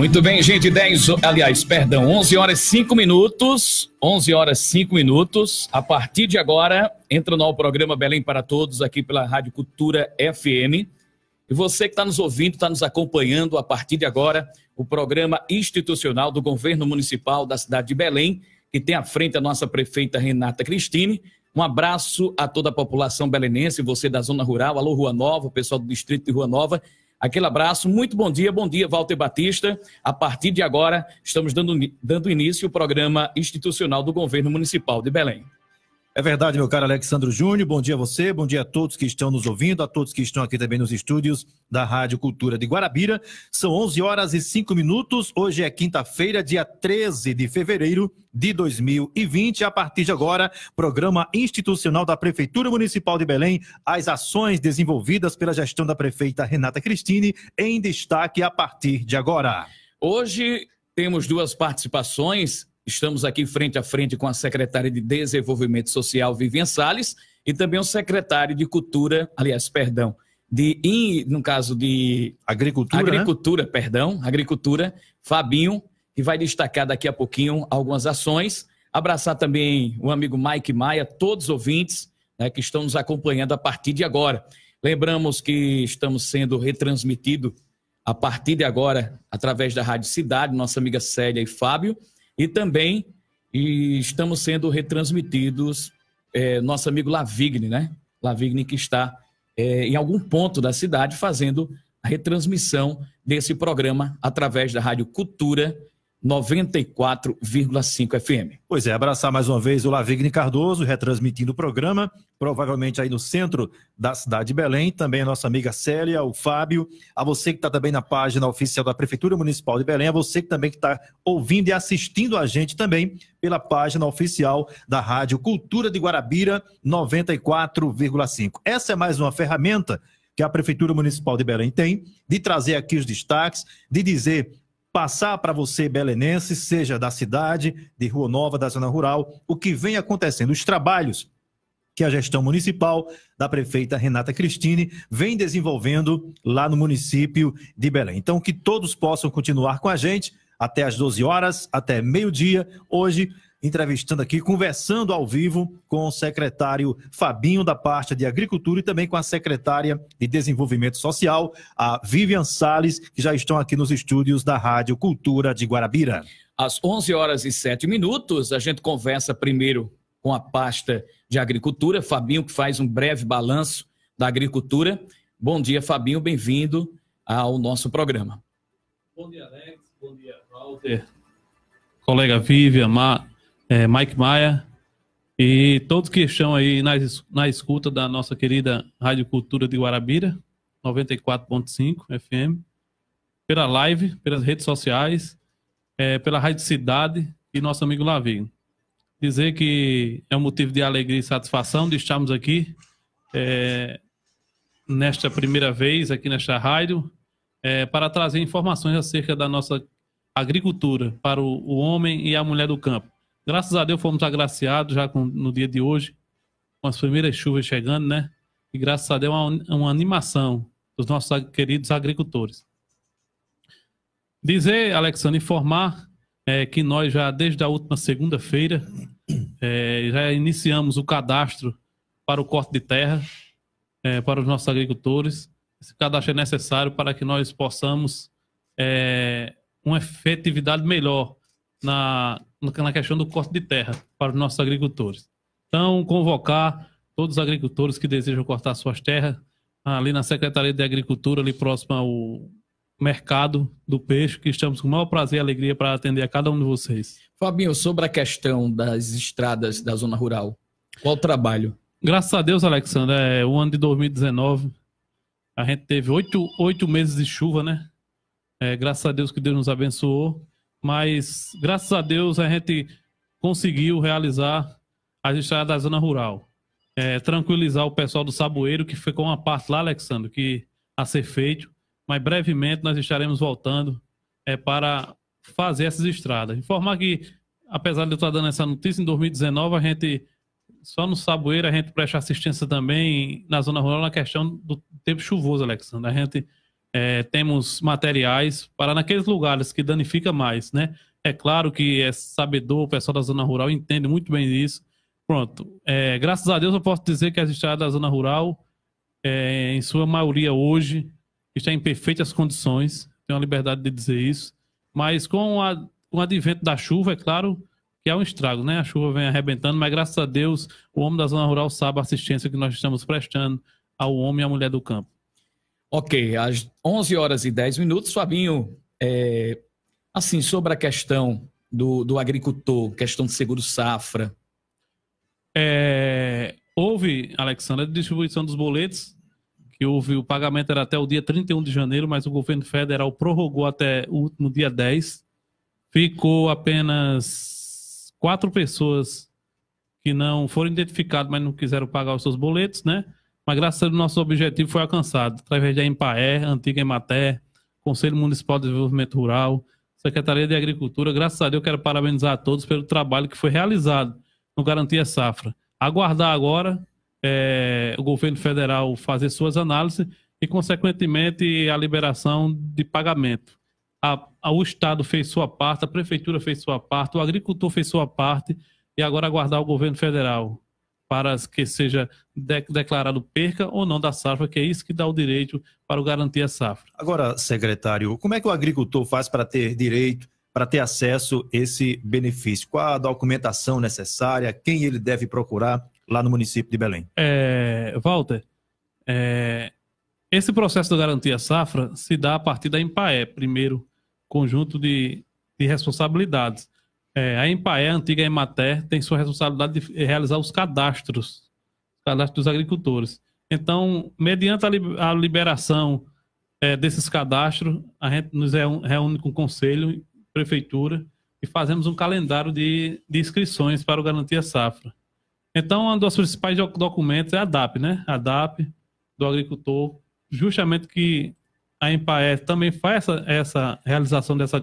Muito bem, gente, 10, aliás, perdão, 11 horas 5 minutos, 11 horas 5 minutos. A partir de agora, entra no programa Belém para Todos, aqui pela Rádio Cultura FM. E você que está nos ouvindo, está nos acompanhando a partir de agora, o programa institucional do governo municipal da cidade de Belém, que tem à frente a nossa prefeita Renata Cristine. Um abraço a toda a população belenense, você da zona rural, alô Rua Nova, o pessoal do distrito de Rua Nova Aquele abraço, muito bom dia, bom dia, Walter Batista. A partir de agora, estamos dando, dando início ao programa institucional do Governo Municipal de Belém. É verdade, meu caro Alexandre Júnior. Bom dia a você, bom dia a todos que estão nos ouvindo, a todos que estão aqui também nos estúdios da Rádio Cultura de Guarabira. São 11 horas e 5 minutos. Hoje é quinta-feira, dia 13 de fevereiro de 2020. A partir de agora, programa institucional da Prefeitura Municipal de Belém, as ações desenvolvidas pela gestão da prefeita Renata Cristine, em destaque a partir de agora. Hoje temos duas participações Estamos aqui frente a frente com a secretária de Desenvolvimento Social, Vivian Salles e também o secretário de Cultura, aliás, perdão, de, no caso de... Agricultura, né? Agricultura, né? perdão, Agricultura, Fabinho, que vai destacar daqui a pouquinho algumas ações. Abraçar também o amigo Mike Maia, todos os ouvintes né, que estão nos acompanhando a partir de agora. Lembramos que estamos sendo retransmitido a partir de agora através da Rádio Cidade, nossa amiga Célia e Fábio, e também e estamos sendo retransmitidos, é, nosso amigo Lavigne, né? Lavigne que está é, em algum ponto da cidade fazendo a retransmissão desse programa através da Rádio Cultura 94,5 FM. Pois é, abraçar mais uma vez o Lavigne Cardoso, retransmitindo o programa, provavelmente aí no centro da cidade de Belém, também a nossa amiga Célia, o Fábio, a você que está também na página oficial da Prefeitura Municipal de Belém, a você que também está ouvindo e assistindo a gente também pela página oficial da Rádio Cultura de Guarabira 94,5. Essa é mais uma ferramenta que a Prefeitura Municipal de Belém tem, de trazer aqui os destaques, de dizer passar para você, belenense, seja da cidade, de Rua Nova, da zona rural, o que vem acontecendo, os trabalhos que a gestão municipal da prefeita Renata Cristine vem desenvolvendo lá no município de Belém. Então, que todos possam continuar com a gente até às 12 horas, até meio-dia, hoje entrevistando aqui, conversando ao vivo com o secretário Fabinho da pasta de Agricultura e também com a secretária de Desenvolvimento Social, a Vivian Sales, que já estão aqui nos estúdios da Rádio Cultura de Guarabira. Às 11 horas e 7 minutos, a gente conversa primeiro com a pasta de Agricultura, Fabinho que faz um breve balanço da agricultura. Bom dia, Fabinho, bem-vindo ao nosso programa. Bom dia, Alex. Bom dia, Walter. Colega Vivian, é, Mike Maia e todos que estão aí na, na escuta da nossa querida Rádio Cultura de Guarabira, 94.5 FM, pela live, pelas redes sociais, é, pela Rádio Cidade e nosso amigo Lavinho. Dizer que é um motivo de alegria e satisfação de estarmos aqui é, nesta primeira vez, aqui nesta rádio, é, para trazer informações acerca da nossa agricultura para o, o homem e a mulher do campo. Graças a Deus fomos agraciados já com, no dia de hoje, com as primeiras chuvas chegando, né? E graças a Deus é uma, uma, animação dos nossos queridos agricultores. Dizer, Alexandre, informar é, que nós já desde a última segunda-feira é, já iniciamos o cadastro para o corte de terra é, para os nossos agricultores. Esse cadastro é necessário para que nós possamos é, uma efetividade melhor na, na questão do corte de terra para os nossos agricultores. Então, convocar todos os agricultores que desejam cortar suas terras ah, ali na Secretaria de Agricultura, ali próximo ao mercado do peixe, que estamos com o maior prazer e alegria para atender a cada um de vocês. Fabinho, sobre a questão das estradas da zona rural, qual o trabalho? Graças a Deus, Alexandre, é, o ano de 2019, a gente teve oito, oito meses de chuva, né? É, graças a Deus que Deus nos abençoou mas graças a Deus a gente conseguiu realizar as estradas da zona rural. É, tranquilizar o pessoal do Saboeiro, que ficou uma parte lá, Alexandre, que a ser feito, mas brevemente nós estaremos voltando é, para fazer essas estradas. Informar que, apesar de eu estar dando essa notícia, em 2019 a gente, só no Saboeiro, a gente presta assistência também na zona rural na questão do tempo chuvoso, Alexandre. A gente é, temos materiais para naqueles lugares que danifica mais, né? É claro que é sabedor, o pessoal da zona rural entende muito bem isso. Pronto, é, graças a Deus eu posso dizer que as estradas da zona rural, é, em sua maioria hoje, está em perfeitas condições, tenho a liberdade de dizer isso, mas com, a, com o advento da chuva, é claro que há um estrago, né? A chuva vem arrebentando, mas graças a Deus o homem da zona rural sabe a assistência que nós estamos prestando ao homem e à mulher do campo. Ok, às 11 horas e 10 minutos, Fabinho, é, assim, sobre a questão do, do agricultor, questão de seguro safra. É, houve, Alexandre, a distribuição dos boletos, que houve o pagamento era até o dia 31 de janeiro, mas o governo federal prorrogou até o último dia 10. Ficou apenas quatro pessoas que não foram identificadas, mas não quiseram pagar os seus boletos, né? Mas graças a Deus, nosso objetivo foi alcançado, através da Empaé, antiga Emater, Conselho Municipal de Desenvolvimento Rural, Secretaria de Agricultura. Graças a Deus, quero parabenizar a todos pelo trabalho que foi realizado no Garantia Safra. Aguardar agora é, o governo federal fazer suas análises e, consequentemente, a liberação de pagamento. A, a, o Estado fez sua parte, a Prefeitura fez sua parte, o agricultor fez sua parte e agora aguardar o governo federal para que seja de, declarado perca ou não da safra, que é isso que dá o direito para garantir a safra. Agora, secretário, como é que o agricultor faz para ter direito, para ter acesso a esse benefício? Qual a documentação necessária? Quem ele deve procurar lá no município de Belém? É, Walter, é, esse processo da garantia safra se dá a partir da IMPAE, primeiro conjunto de, de responsabilidades. É, a Empaé, a antiga Emater, tem sua responsabilidade de realizar os cadastros, cadastros dos agricultores. Então, mediante a, liberação é, desses cadastros, a gente nos reúne com o Conselho, Prefeitura, e fazemos um calendário de, de inscrições para o Garantia Safra. Então, um dos principais documentos é a DAP, né? A DAP do agricultor, justamente que a Empaé também faz essa, essa realização dessa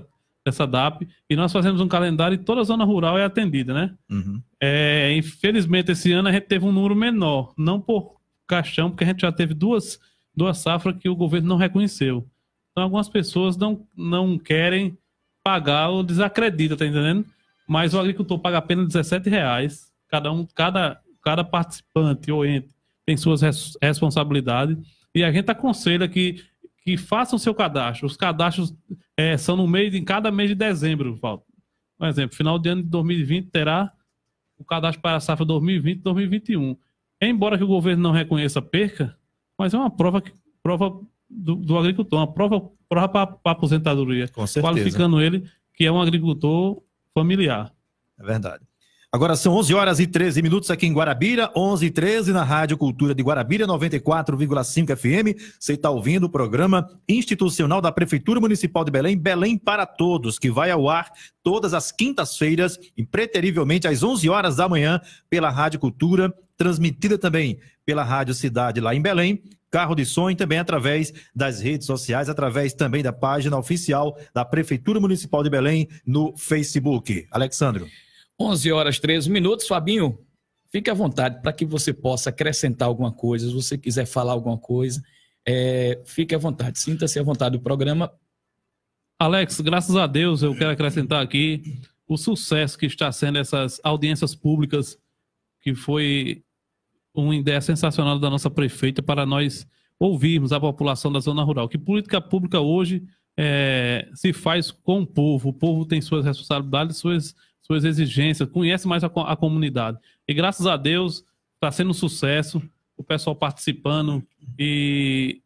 dessa DAP, e nós fazemos um calendário e toda a zona rural é atendida, né? Uhum. É, infelizmente, esse ano a gente teve um número menor, não por caixão, porque a gente já teve duas, duas safras que o governo não reconheceu. Então, algumas pessoas não, não querem pagar ou desacreditam, tá entendendo? Mas o agricultor paga apenas R$ reais, cada um, cada, cada participante ou ente tem suas res, responsabilidades, e a gente aconselha que que façam seu cadastro. Os cadastros é, são no mês, em cada mês de dezembro, Valdo. Um exemplo, final de ano de 2020 terá o cadastro para a safra 2020 2021. Embora que o governo não reconheça a perca, mas é uma prova, que, prova do, do agricultor, uma prova, prova para a aposentadoria, qualificando ele que é um agricultor familiar. É verdade. Agora são 11 horas e 13 minutos aqui em Guarabira, 11 e 13 na Rádio Cultura de Guarabira, 94,5 FM. Você está ouvindo o programa institucional da Prefeitura Municipal de Belém, Belém para Todos, que vai ao ar todas as quintas-feiras, impreterivelmente às 11 horas da manhã, pela Rádio Cultura, transmitida também pela Rádio Cidade lá em Belém, carro de som e também através das redes sociais, através também da página oficial da Prefeitura Municipal de Belém no Facebook. Alexandro. 11 horas 13 minutos. Fabinho, fique à vontade para que você possa acrescentar alguma coisa, se você quiser falar alguma coisa. É, fique à vontade, sinta-se à vontade do programa. Alex, graças a Deus, eu quero acrescentar aqui o sucesso que está sendo essas audiências públicas, que foi uma ideia sensacional da nossa prefeita para nós ouvirmos a população da zona rural. Que política pública hoje é, se faz com o povo, o povo tem suas responsabilidades, suas suas exigências, conhece mais a, a comunidade. E graças a Deus está sendo um sucesso, o pessoal participando. E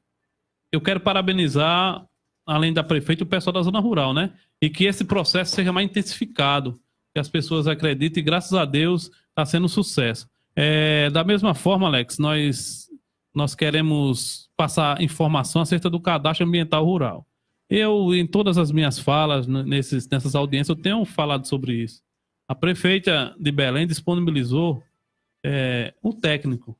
eu quero parabenizar, além da prefeita, o pessoal da zona rural, né? E que esse processo seja mais intensificado, que as pessoas acreditem, e graças a Deus está sendo um sucesso. É, da mesma forma, Alex, nós, nós queremos passar informação acerca do cadastro ambiental rural. Eu, em todas as minhas falas, nesses, nessas audiências, eu tenho falado sobre isso. A prefeita de Belém disponibilizou é, um técnico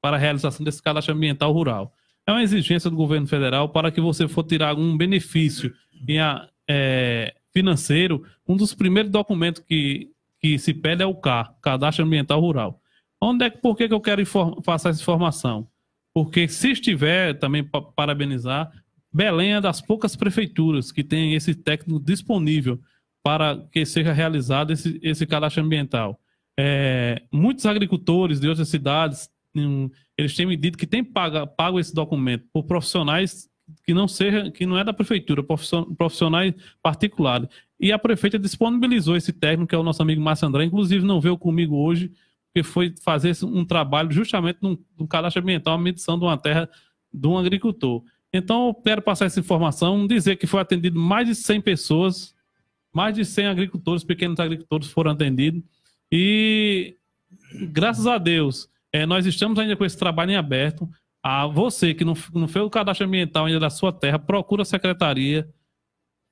para a realização desse cadastro ambiental rural. É uma exigência do governo federal para que você for tirar algum benefício em a, é, financeiro. Um dos primeiros documentos que, que se pede é o CAR, Cadastro Ambiental Rural. Onde é que, por que, que eu quero passar essa informação? Porque se estiver, também parabenizar, Belém é das poucas prefeituras que tem esse técnico disponível para que seja realizado esse, esse cadastro ambiental. É, muitos agricultores de outras cidades, hum, eles têm me dito que têm pago, pago esse documento por profissionais que não seja, que não é da prefeitura, profissionais particulares. E a prefeita disponibilizou esse técnico, que é o nosso amigo Márcio André, inclusive não veio comigo hoje, porque foi fazer um trabalho justamente num, num cadastro ambiental, a medição de uma terra de um agricultor. Então, eu quero passar essa informação, dizer que foi atendido mais de 100 pessoas mais de 100 agricultores, pequenos agricultores foram atendidos. E, graças a Deus, é, nós estamos ainda com esse trabalho em aberto. A você que não, não fez o cadastro ambiental ainda da sua terra, procura a secretaria,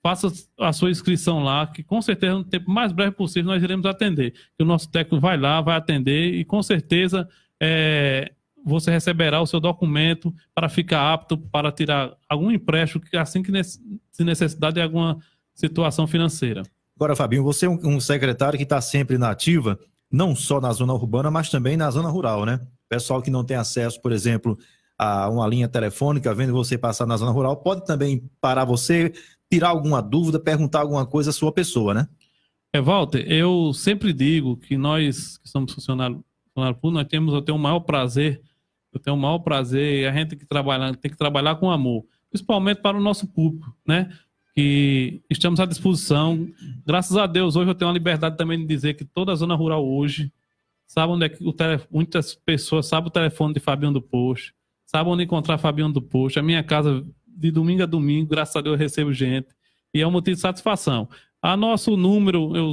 faça a sua inscrição lá, que com certeza no tempo mais breve possível nós iremos atender. o nosso técnico vai lá, vai atender e com certeza é, você receberá o seu documento para ficar apto para tirar algum empréstimo, assim que se necessidade de alguma situação financeira. Agora, Fabinho, você é um, um secretário que está sempre na ativa, não só na zona urbana, mas também na zona rural, né? Pessoal que não tem acesso, por exemplo, a uma linha telefônica, vendo você passar na zona rural, pode também parar você, tirar alguma dúvida, perguntar alguma coisa à sua pessoa, né? É, Walter, eu sempre digo que nós que somos funcionários funcionário público, nós temos, eu tenho o maior prazer, eu tenho o maior prazer, a gente tem que trabalhar, tem que trabalhar com amor, principalmente para o nosso público, né? que estamos à disposição. Graças a Deus, hoje eu tenho a liberdade também de dizer que toda a zona rural hoje sabe onde é que o telefone, muitas pessoas sabem o telefone de Fabiano do Posto, sabem onde encontrar Fabiano do Posto. A minha casa, de domingo a domingo, graças a Deus, eu recebo gente. E é um motivo de satisfação. A nosso número, eu,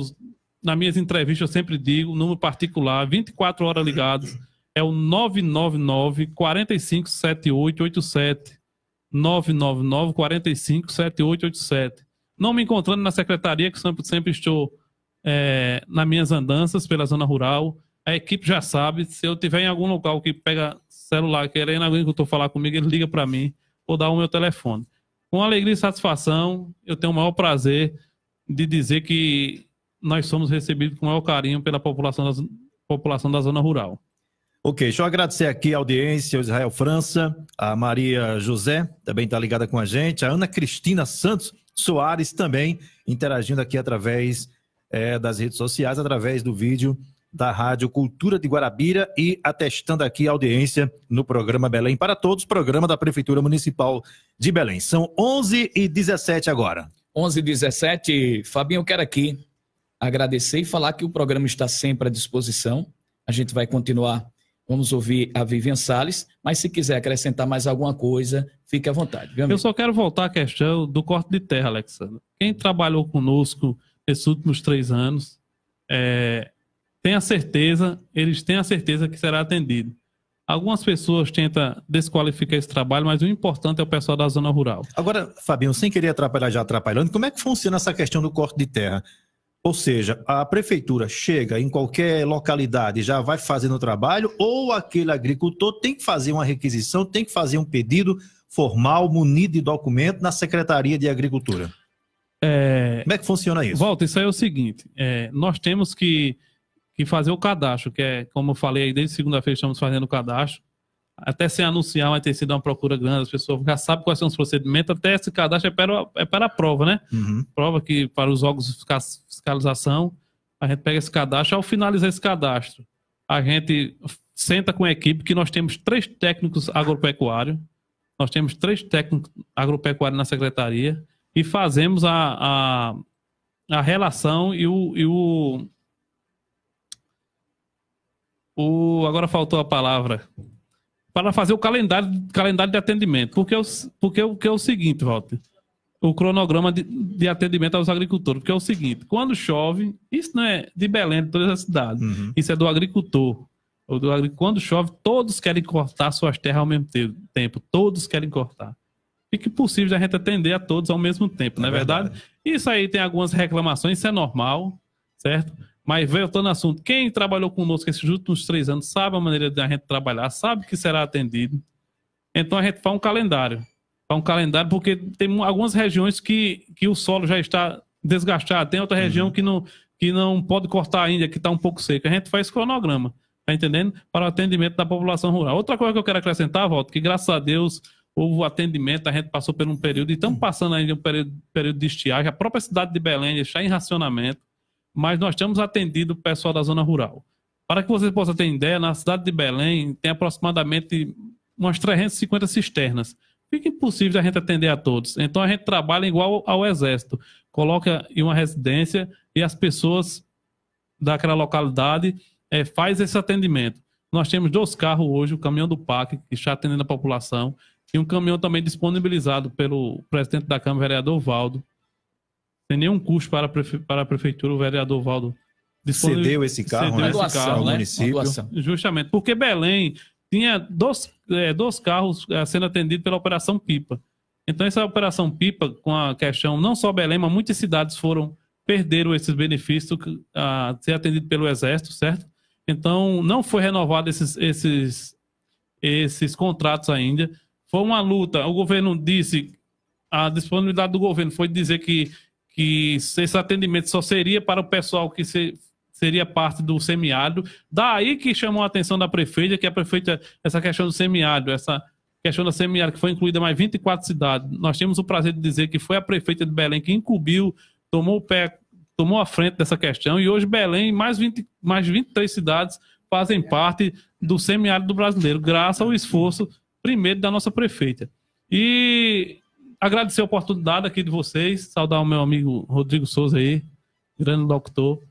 nas minhas entrevistas, eu sempre digo, número particular, 24 horas ligados, é o 999 457887 999 45 7887. Não me encontrando na secretaria, que sempre, sempre estou é, nas minhas andanças pela zona rural. A equipe já sabe. Se eu tiver em algum local que pega celular querendo alguém que eu estou falar comigo, ele liga para mim ou dá o meu telefone. Com alegria e satisfação, eu tenho o maior prazer de dizer que nós somos recebidos com o maior carinho pela população, da população da zona rural. Ok, deixa eu agradecer aqui a audiência, o Israel França, a Maria José também está ligada com a gente, a Ana Cristina Santos Soares também interagindo aqui através é, das redes sociais, através do vídeo da Rádio Cultura de Guarabira e atestando aqui a audiência no programa Belém para Todos, programa da Prefeitura Municipal de Belém. São 11 e 17 agora. 11 e 17, Fabinho, eu quero aqui agradecer e falar que o programa está sempre à disposição. A gente vai continuar Vamos ouvir a Vivian Sales, mas se quiser acrescentar mais alguma coisa, fique à vontade. Eu só quero voltar à questão do corte de terra, Alexandre. Quem trabalhou conosco nesses últimos três anos é, tem a certeza, eles têm a certeza que será atendido. Algumas pessoas tentam desqualificar esse trabalho, mas o importante é o pessoal da zona rural. Agora, Fabinho, sem querer atrapalhar, já atrapalhando, como é que funciona essa questão do corte de terra? Ou seja, a prefeitura chega em qualquer localidade já vai fazendo o trabalho, ou aquele agricultor tem que fazer uma requisição, tem que fazer um pedido formal, munido de documento, na Secretaria de Agricultura. É... Como é que funciona isso? Volta, isso aí é o seguinte: é, nós temos que, que fazer o cadastro, que é, como eu falei, desde segunda-feira estamos fazendo o cadastro. Até sem anunciar, vai ter sido uma procura grande, as pessoas já sabem quais são os procedimentos, até esse cadastro é para, é para a prova, né? Uhum. Prova que para os órgãos ficar fiscalização, a gente pega esse cadastro, ao finalizar esse cadastro, a gente senta com a equipe, que nós temos três técnicos agropecuários, nós temos três técnicos agropecuários na secretaria, e fazemos a, a, a relação e o, e o, o. Agora faltou a palavra. Para fazer o calendário, calendário de atendimento. Porque, eu, é porque, eu, é que é o seguinte, Walter o cronograma de, de, atendimento aos agricultores. Porque é o seguinte, quando chove, isso não é de Belém, de todas as cidades, uhum. isso é do agricultor. quando chove, todos querem cortar suas terras ao mesmo tempo, todos querem cortar. Fica impossível a gente atender a todos ao mesmo tempo, não é, é, verdade? verdade? Isso aí tem algumas reclamações, isso é normal, certo? Mas voltando ao assunto, quem trabalhou conosco esses últimos três anos sabe a maneira da gente trabalhar, sabe que será atendido. Então a gente faz um calendário para um calendário, porque tem algumas regiões que, que o solo já está desgastado, tem outra região uhum. que, não, que não pode cortar ainda, que está um pouco seca. A gente faz cronograma, tá entendendo? Para o atendimento da população rural. Outra coisa que eu quero acrescentar, volta que graças a Deus houve o atendimento, a gente passou por um período, e estamos passando ainda um período, período de estiagem. A própria cidade de Belém está em racionamento, mas nós temos atendido o pessoal da zona rural. Para que vocês possam ter ideia, na cidade de Belém tem aproximadamente umas 350 cisternas fica impossível é a gente atender a todos. Então a gente trabalha igual ao Exército. Coloca em uma residência e as pessoas daquela localidade é, faz esse atendimento. Nós temos dois carros hoje, o caminhão do PAC, que está atendendo a população, e um caminhão também disponibilizado pelo presidente da Câmara, vereador Valdo. Sem nenhum custo para a, prefe para a prefeitura, o vereador Valdo Cedeu esse carro, cedeu né? Esse carro, né? né? município. Justamente, porque Belém tinha dois, é, dois carros é, sendo atendidos pela Operação Pipa. Então, essa Operação Pipa, com a questão, não só Belém, mas muitas cidades foram, perderam esses benefícios a ser atendido pelo Exército, certo? Então, não foi renovado esses, esses, esses contratos ainda. Foi uma luta. O governo disse, a disponibilidade do governo foi dizer que, que esse atendimento só seria para o pessoal que se seria parte do semiárido. Daí que chamou a atenção da prefeita, que a prefeita, essa questão do semiárido, essa questão da semiárido, que foi incluída mais 24 cidades. Nós temos o prazer de dizer que foi a prefeita de Belém que incumbiu, tomou o pé, tomou a frente dessa questão, e hoje Belém, mais, mais 23 cidades fazem parte do semiárido do brasileiro, graças ao esforço, primeiro, da nossa prefeita. E agradecer a oportunidade aqui de vocês, saudar o meu amigo Rodrigo Souza aí, grande doutor.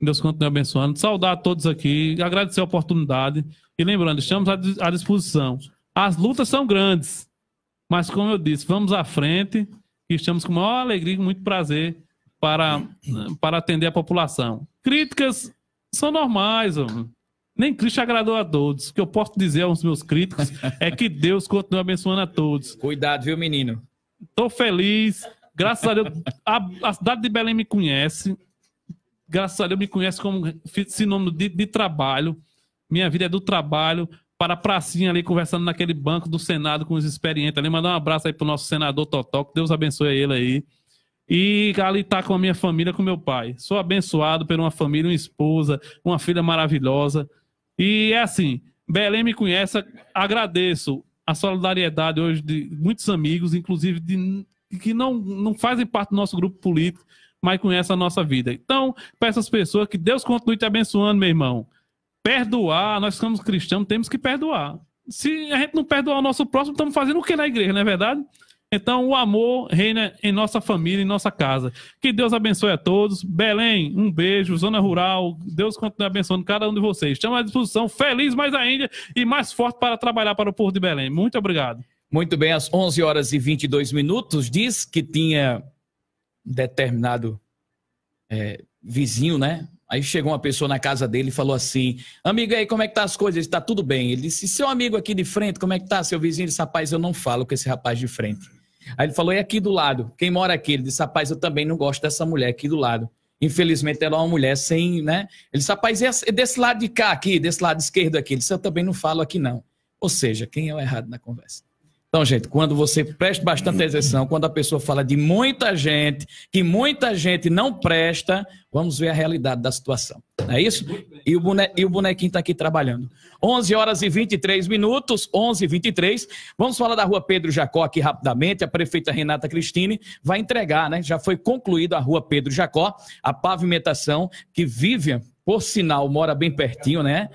Deus continue abençoando. Saudar a todos aqui, agradecer a oportunidade. E lembrando, estamos à disposição. As lutas são grandes, mas como eu disse, vamos à frente e estamos com maior alegria e muito prazer para, para atender a população. Críticas são normais, homem. Nem Cristo agradou a todos. O que eu posso dizer aos meus críticos é que Deus continua abençoando a todos. Cuidado, viu, menino? Estou feliz. Graças a Deus, a, a cidade de Belém me conhece. Graças a Deus me conhece como sinônimo de, de trabalho. Minha vida é do trabalho. Para a pracinha ali, conversando naquele banco do Senado com os experientes ali. Mandar um abraço aí pro nosso senador Totó, que Deus abençoe ele aí. E ali está com a minha família, com meu pai. Sou abençoado por uma família, uma esposa, uma filha maravilhosa. E é assim, Belém me conhece, agradeço a solidariedade hoje de muitos amigos, inclusive de que não, não fazem parte do nosso grupo político, mas conhece a nossa vida. Então, para essas pessoas, que Deus continue te abençoando, meu irmão. Perdoar, nós somos cristãos, temos que perdoar. Se a gente não perdoar o nosso próximo, estamos fazendo o que na igreja, não é verdade? Então, o amor reina em nossa família, em nossa casa. Que Deus abençoe a todos. Belém, um beijo. Zona Rural, Deus continue abençoando cada um de vocês. Estamos à disposição, feliz mais ainda e mais forte para trabalhar para o povo de Belém. Muito obrigado. Muito bem, às 11 horas e 22 minutos, diz que tinha determinado é, vizinho, né? Aí chegou uma pessoa na casa dele e falou assim: Amigo, aí como é que tá as coisas? Está tudo bem. Ele disse: Seu amigo aqui de frente, como é que tá? Seu vizinho? Ele disse: Rapaz, eu não falo com esse rapaz de frente. Aí ele falou: E aqui do lado? Quem mora aqui? Ele disse: Rapaz, eu também não gosto dessa mulher aqui do lado. Infelizmente, ela é uma mulher sem, né? Ele disse: Rapaz, e desse lado de cá aqui, desse lado esquerdo aqui? Ele disse: Eu também não falo aqui não. Ou seja, quem é o errado na conversa? Então, gente, quando você presta bastante atenção, quando a pessoa fala de muita gente, que muita gente não presta, vamos ver a realidade da situação. Não é isso? E o, bone... e o bonequinho está aqui trabalhando. 11 horas e 23 minutos, 11 e 23. Vamos falar da rua Pedro Jacó aqui rapidamente. A prefeita Renata Cristine vai entregar, né? Já foi concluída a rua Pedro Jacó, a pavimentação que Vivian por sinal, mora bem pertinho, né?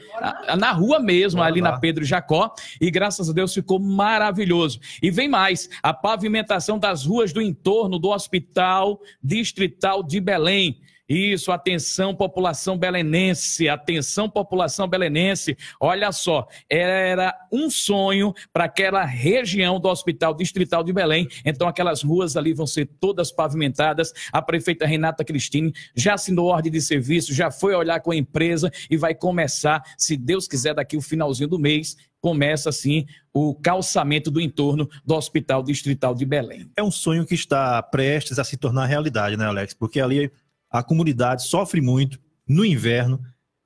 Na rua mesmo, ali na Pedro Jacó. E graças a Deus ficou maravilhoso. E vem mais: a pavimentação das ruas do entorno do Hospital Distrital de Belém. Isso, atenção população belenense, atenção população belenense. Olha só, era um sonho para aquela região do Hospital Distrital de Belém. Então aquelas ruas ali vão ser todas pavimentadas. A prefeita Renata Cristine já assinou ordem de serviço, já foi olhar com a empresa e vai começar, se Deus quiser, daqui o finalzinho do mês, começa assim o calçamento do entorno do Hospital Distrital de Belém. É um sonho que está prestes a se tornar realidade, né, Alex? Porque ali a comunidade sofre muito no inverno,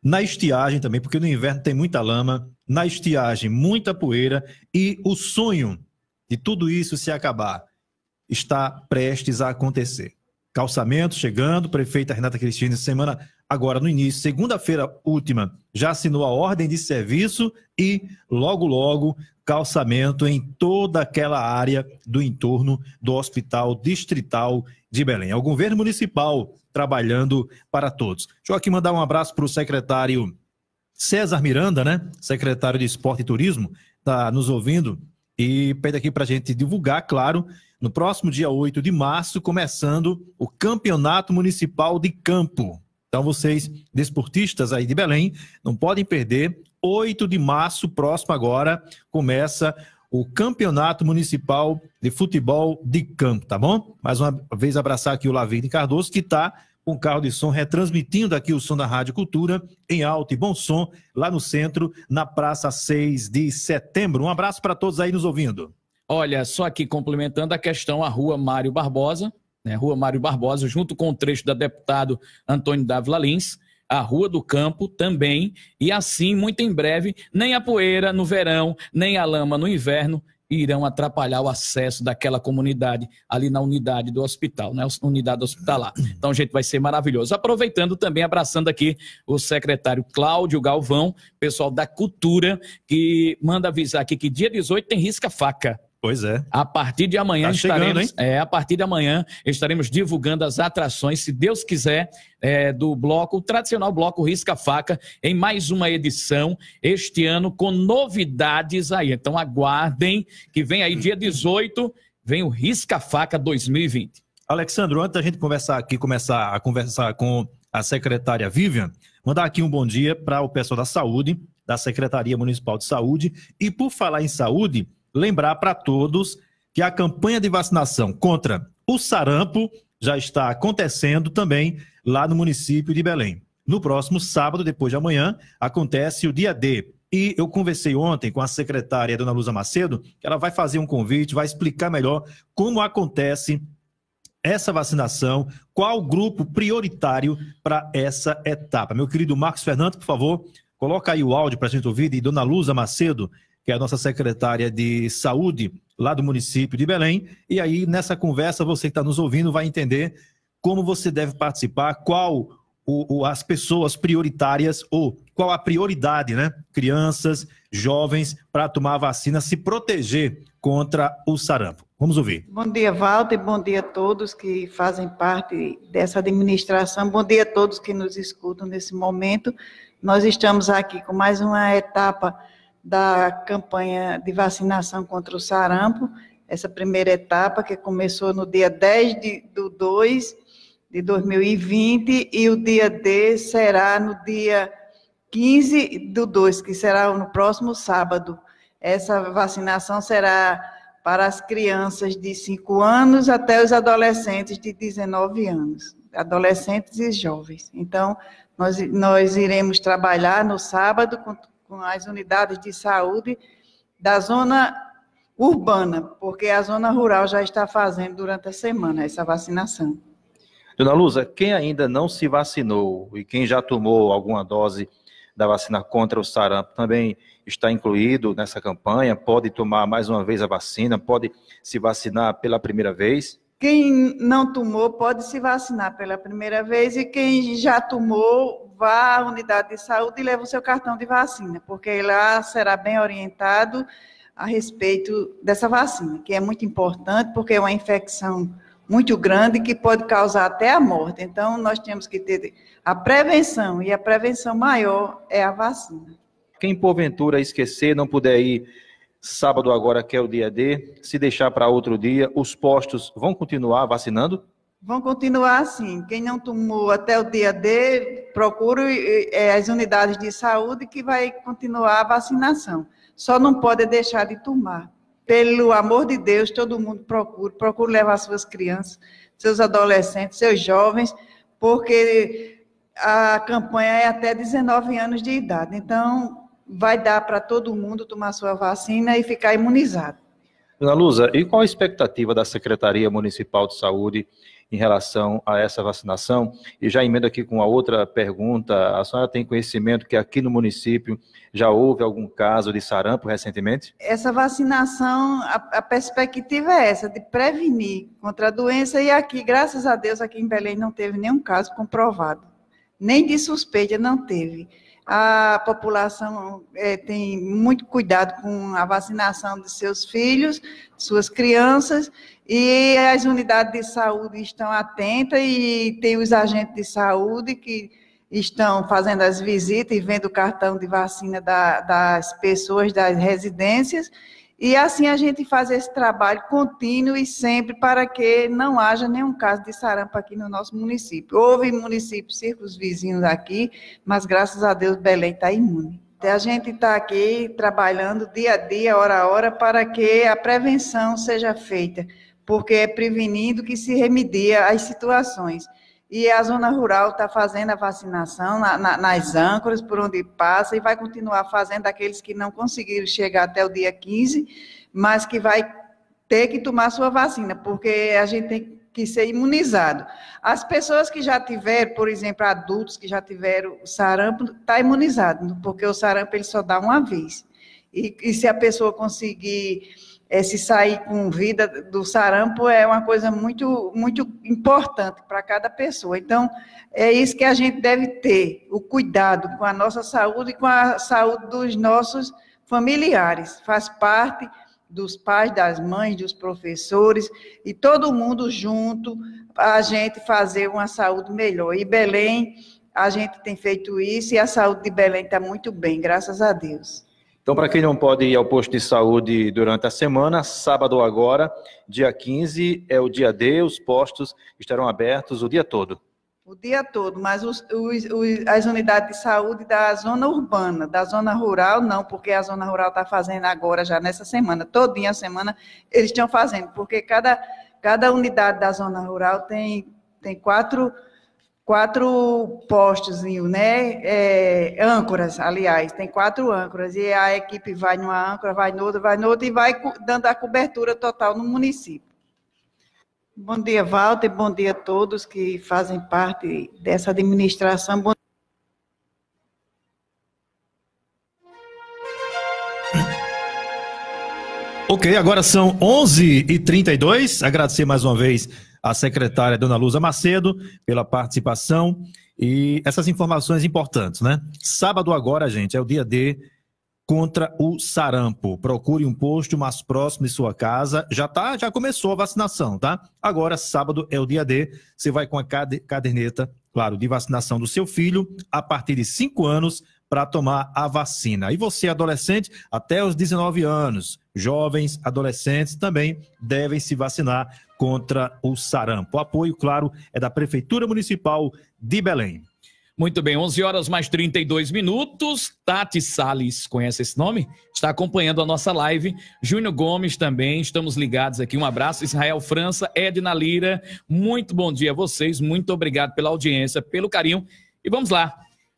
na estiagem também, porque no inverno tem muita lama, na estiagem, muita poeira e o sonho de tudo isso se acabar está prestes a acontecer. Calçamento chegando, prefeita Renata Cristina, semana agora no início, segunda-feira última, já assinou a ordem de serviço e logo, logo calçamento em toda aquela área do entorno do Hospital Distrital de Belém. É o governo municipal trabalhando para todos. Deixa eu aqui mandar um abraço para o secretário César Miranda, né? Secretário de Esporte e Turismo, está nos ouvindo e pede aqui para a gente divulgar, claro, no próximo dia 8 de março, começando o Campeonato Municipal de Campo. Então, vocês, desportistas aí de Belém, não podem perder 8 de março, próximo agora, começa o Campeonato Municipal de Futebol de Campo, tá bom? Mais uma vez abraçar aqui o Lavigne Cardoso, que está com o carro de som retransmitindo aqui o som da Rádio Cultura em alto e bom som, lá no centro, na Praça 6 de Setembro. Um abraço para todos aí nos ouvindo. Olha, só aqui complementando a questão, a Rua Mário Barbosa, né, Rua Mário Barbosa, junto com o trecho da deputado Antônio Dávila Lins, a Rua do Campo também, e assim, muito em breve, nem a poeira no verão, nem a lama no inverno irão atrapalhar o acesso daquela comunidade ali na unidade do hospital, né? Unidade hospitalar. Então, gente, vai ser maravilhoso. Aproveitando também, abraçando aqui o secretário Cláudio Galvão, pessoal da Cultura, que manda avisar aqui que dia 18 tem risca-faca. Pois é. A partir de amanhã tá estaremos, chegando, é, a partir de amanhã estaremos divulgando as atrações, se Deus quiser, é, do bloco, o tradicional bloco Risca Faca, em mais uma edição este ano com novidades aí. Então aguardem que vem aí dia 18, vem o Risca Faca 2020. Alexandro, antes da gente conversar aqui, começar a conversar com a secretária Vivian, mandar aqui um bom dia para o pessoal da saúde, da Secretaria Municipal de Saúde. E por falar em saúde, lembrar para todos que a campanha de vacinação contra o sarampo já está acontecendo também lá no município de Belém. No próximo sábado, depois de amanhã, acontece o dia D. E eu conversei ontem com a secretária Dona Lusa Macedo, que ela vai fazer um convite, vai explicar melhor como acontece essa vacinação, qual o grupo prioritário para essa etapa. Meu querido Marcos Fernando por favor, coloca aí o áudio para a gente ouvir e Dona Lusa Macedo que é a nossa secretária de saúde lá do município de Belém. E aí, nessa conversa, você que está nos ouvindo vai entender como você deve participar, qual o, o, as pessoas prioritárias ou qual a prioridade, né? Crianças, jovens, para tomar a vacina, se proteger contra o sarampo. Vamos ouvir. Bom dia, Walter. Bom dia a todos que fazem parte dessa administração. Bom dia a todos que nos escutam nesse momento. Nós estamos aqui com mais uma etapa da campanha de vacinação contra o sarampo, essa primeira etapa que começou no dia 10 de, do 2 de 2020 e o dia D será no dia 15 do 2, que será no próximo sábado. Essa vacinação será para as crianças de 5 anos até os adolescentes de 19 anos, adolescentes e jovens. Então, nós, nós iremos trabalhar no sábado com com as unidades de saúde da zona urbana, porque a zona rural já está fazendo durante a semana essa vacinação. Dona Lusa, quem ainda não se vacinou e quem já tomou alguma dose da vacina contra o sarampo também está incluído nessa campanha? Pode tomar mais uma vez a vacina? Pode se vacinar pela primeira vez? Quem não tomou pode se vacinar pela primeira vez e quem já tomou, vá à unidade de saúde e leve o seu cartão de vacina, porque lá será bem orientado a respeito dessa vacina, que é muito importante, porque é uma infecção muito grande que pode causar até a morte. Então, nós temos que ter a prevenção, e a prevenção maior é a vacina. Quem porventura esquecer, não puder ir Sábado agora que é o dia D, se deixar para outro dia, os postos vão continuar vacinando? Vão continuar sim. Quem não tomou até o dia D, procure é, as unidades de saúde que vai continuar a vacinação. Só não pode deixar de tomar. Pelo amor de Deus, todo mundo procure, procure levar suas crianças, seus adolescentes, seus jovens, porque a campanha é até 19 anos de idade. Então, vai dar para todo mundo tomar sua vacina e ficar imunizado. Ana Lusa, e qual a expectativa da Secretaria Municipal de Saúde em relação a essa vacinação? E já emendo aqui com a outra pergunta, a senhora tem conhecimento que aqui no município já houve algum caso de sarampo recentemente? Essa vacinação, a, a perspectiva é essa, de prevenir contra a doença, e aqui, graças a Deus, aqui em Belém não teve nenhum caso comprovado, nem de suspeita não teve a população é, tem muito cuidado com a vacinação de seus filhos, suas crianças, e as unidades de saúde estão atentas e tem os agentes de saúde que estão fazendo as visitas e vendo o cartão de vacina da, das pessoas das residências e assim a gente faz esse trabalho contínuo e sempre para que não haja nenhum caso de sarampo aqui no nosso município. Houve municípios, círculos vizinhos aqui, mas graças a Deus Belém está imune. Então, a gente está aqui trabalhando dia a dia, hora a hora, para que a prevenção seja feita, porque é prevenindo que se remedia as situações e a zona rural está fazendo a vacinação na, na, nas âncoras, por onde passa, e vai continuar fazendo aqueles que não conseguiram chegar até o dia 15, mas que vai ter que tomar sua vacina, porque a gente tem que ser imunizado. As pessoas que já tiveram, por exemplo, adultos que já tiveram sarampo, está imunizado, porque o sarampo ele só dá uma vez. E, e se a pessoa conseguir é, se sair com vida do sarampo é uma coisa muito, muito importante para cada pessoa. Então, é isso que a gente deve ter, o cuidado com a nossa saúde e com a saúde dos nossos familiares. Faz parte dos pais, das mães, dos professores e todo mundo junto a gente fazer uma saúde melhor. E Belém, a gente tem feito isso e a saúde de Belém está muito bem, graças a Deus. Então, para quem não pode ir ao posto de saúde durante a semana, sábado agora, dia 15, é o dia D, os postos estarão abertos o dia todo. O dia todo, mas os, os, os, as unidades de saúde da zona urbana, da zona rural, não, porque a zona rural está fazendo agora, já nessa semana, todinha a semana, eles estão fazendo, porque cada, cada unidade da zona rural tem, tem quatro quatro postezinhos, né? É, âncoras, aliás, tem quatro âncoras, e a equipe vai numa âncora, vai noutra, vai noutra, e vai dando a cobertura total no município. Bom dia, Walter, bom dia a todos que fazem parte dessa administração. Bom Ok, agora são 11h32. Agradecer mais uma vez a secretária Dona Luza Macedo pela participação e essas informações importantes, né? Sábado agora, gente, é o dia D contra o sarampo. Procure um posto mais próximo de sua casa. Já tá, já começou a vacinação, tá? Agora sábado é o dia D, você vai com a caderneta, claro, de vacinação do seu filho a partir de 5 anos para tomar a vacina. E você adolescente até os 19 anos, jovens, adolescentes também devem se vacinar contra o sarampo. O apoio, claro, é da Prefeitura Municipal de Belém. Muito bem, 11 horas mais 32 minutos. Tati Sales, conhece esse nome? Está acompanhando a nossa live. Júnior Gomes também, estamos ligados aqui. Um abraço. Israel França, Edna Lira, muito bom dia a vocês. Muito obrigado pela audiência, pelo carinho. E vamos lá.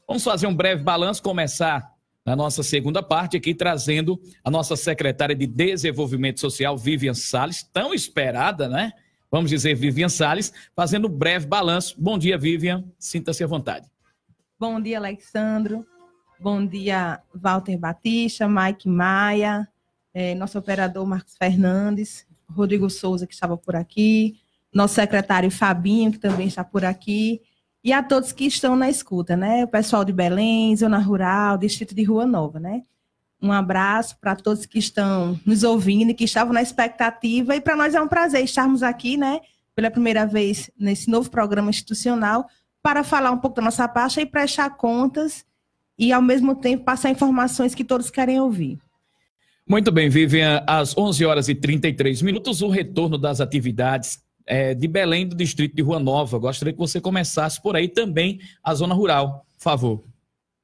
Vamos fazer um breve balanço, começar na nossa segunda parte, aqui trazendo a nossa secretária de Desenvolvimento Social, Vivian Sales, tão esperada, né? Vamos dizer, Vivian Sales, fazendo um breve balanço. Bom dia, Vivian. Sinta-se à vontade. Bom dia, Alexandro. Bom dia, Walter Batista, Mike Maia, eh, nosso operador Marcos Fernandes, Rodrigo Souza, que estava por aqui, nosso secretário Fabinho, que também está por aqui, e a todos que estão na escuta, né? O pessoal de Belém, Zona Rural, Distrito de Rua Nova, né? Um abraço para todos que estão nos ouvindo e que estavam na expectativa. E para nós é um prazer estarmos aqui, né? Pela primeira vez nesse novo programa institucional, para falar um pouco da nossa pasta e prestar contas e, ao mesmo tempo, passar informações que todos querem ouvir. Muito bem, Vivian. Às 11 horas e 33 minutos, o retorno das atividades é, de Belém, do distrito de Rua Nova. Gostaria que você começasse por aí também, a zona rural, por favor.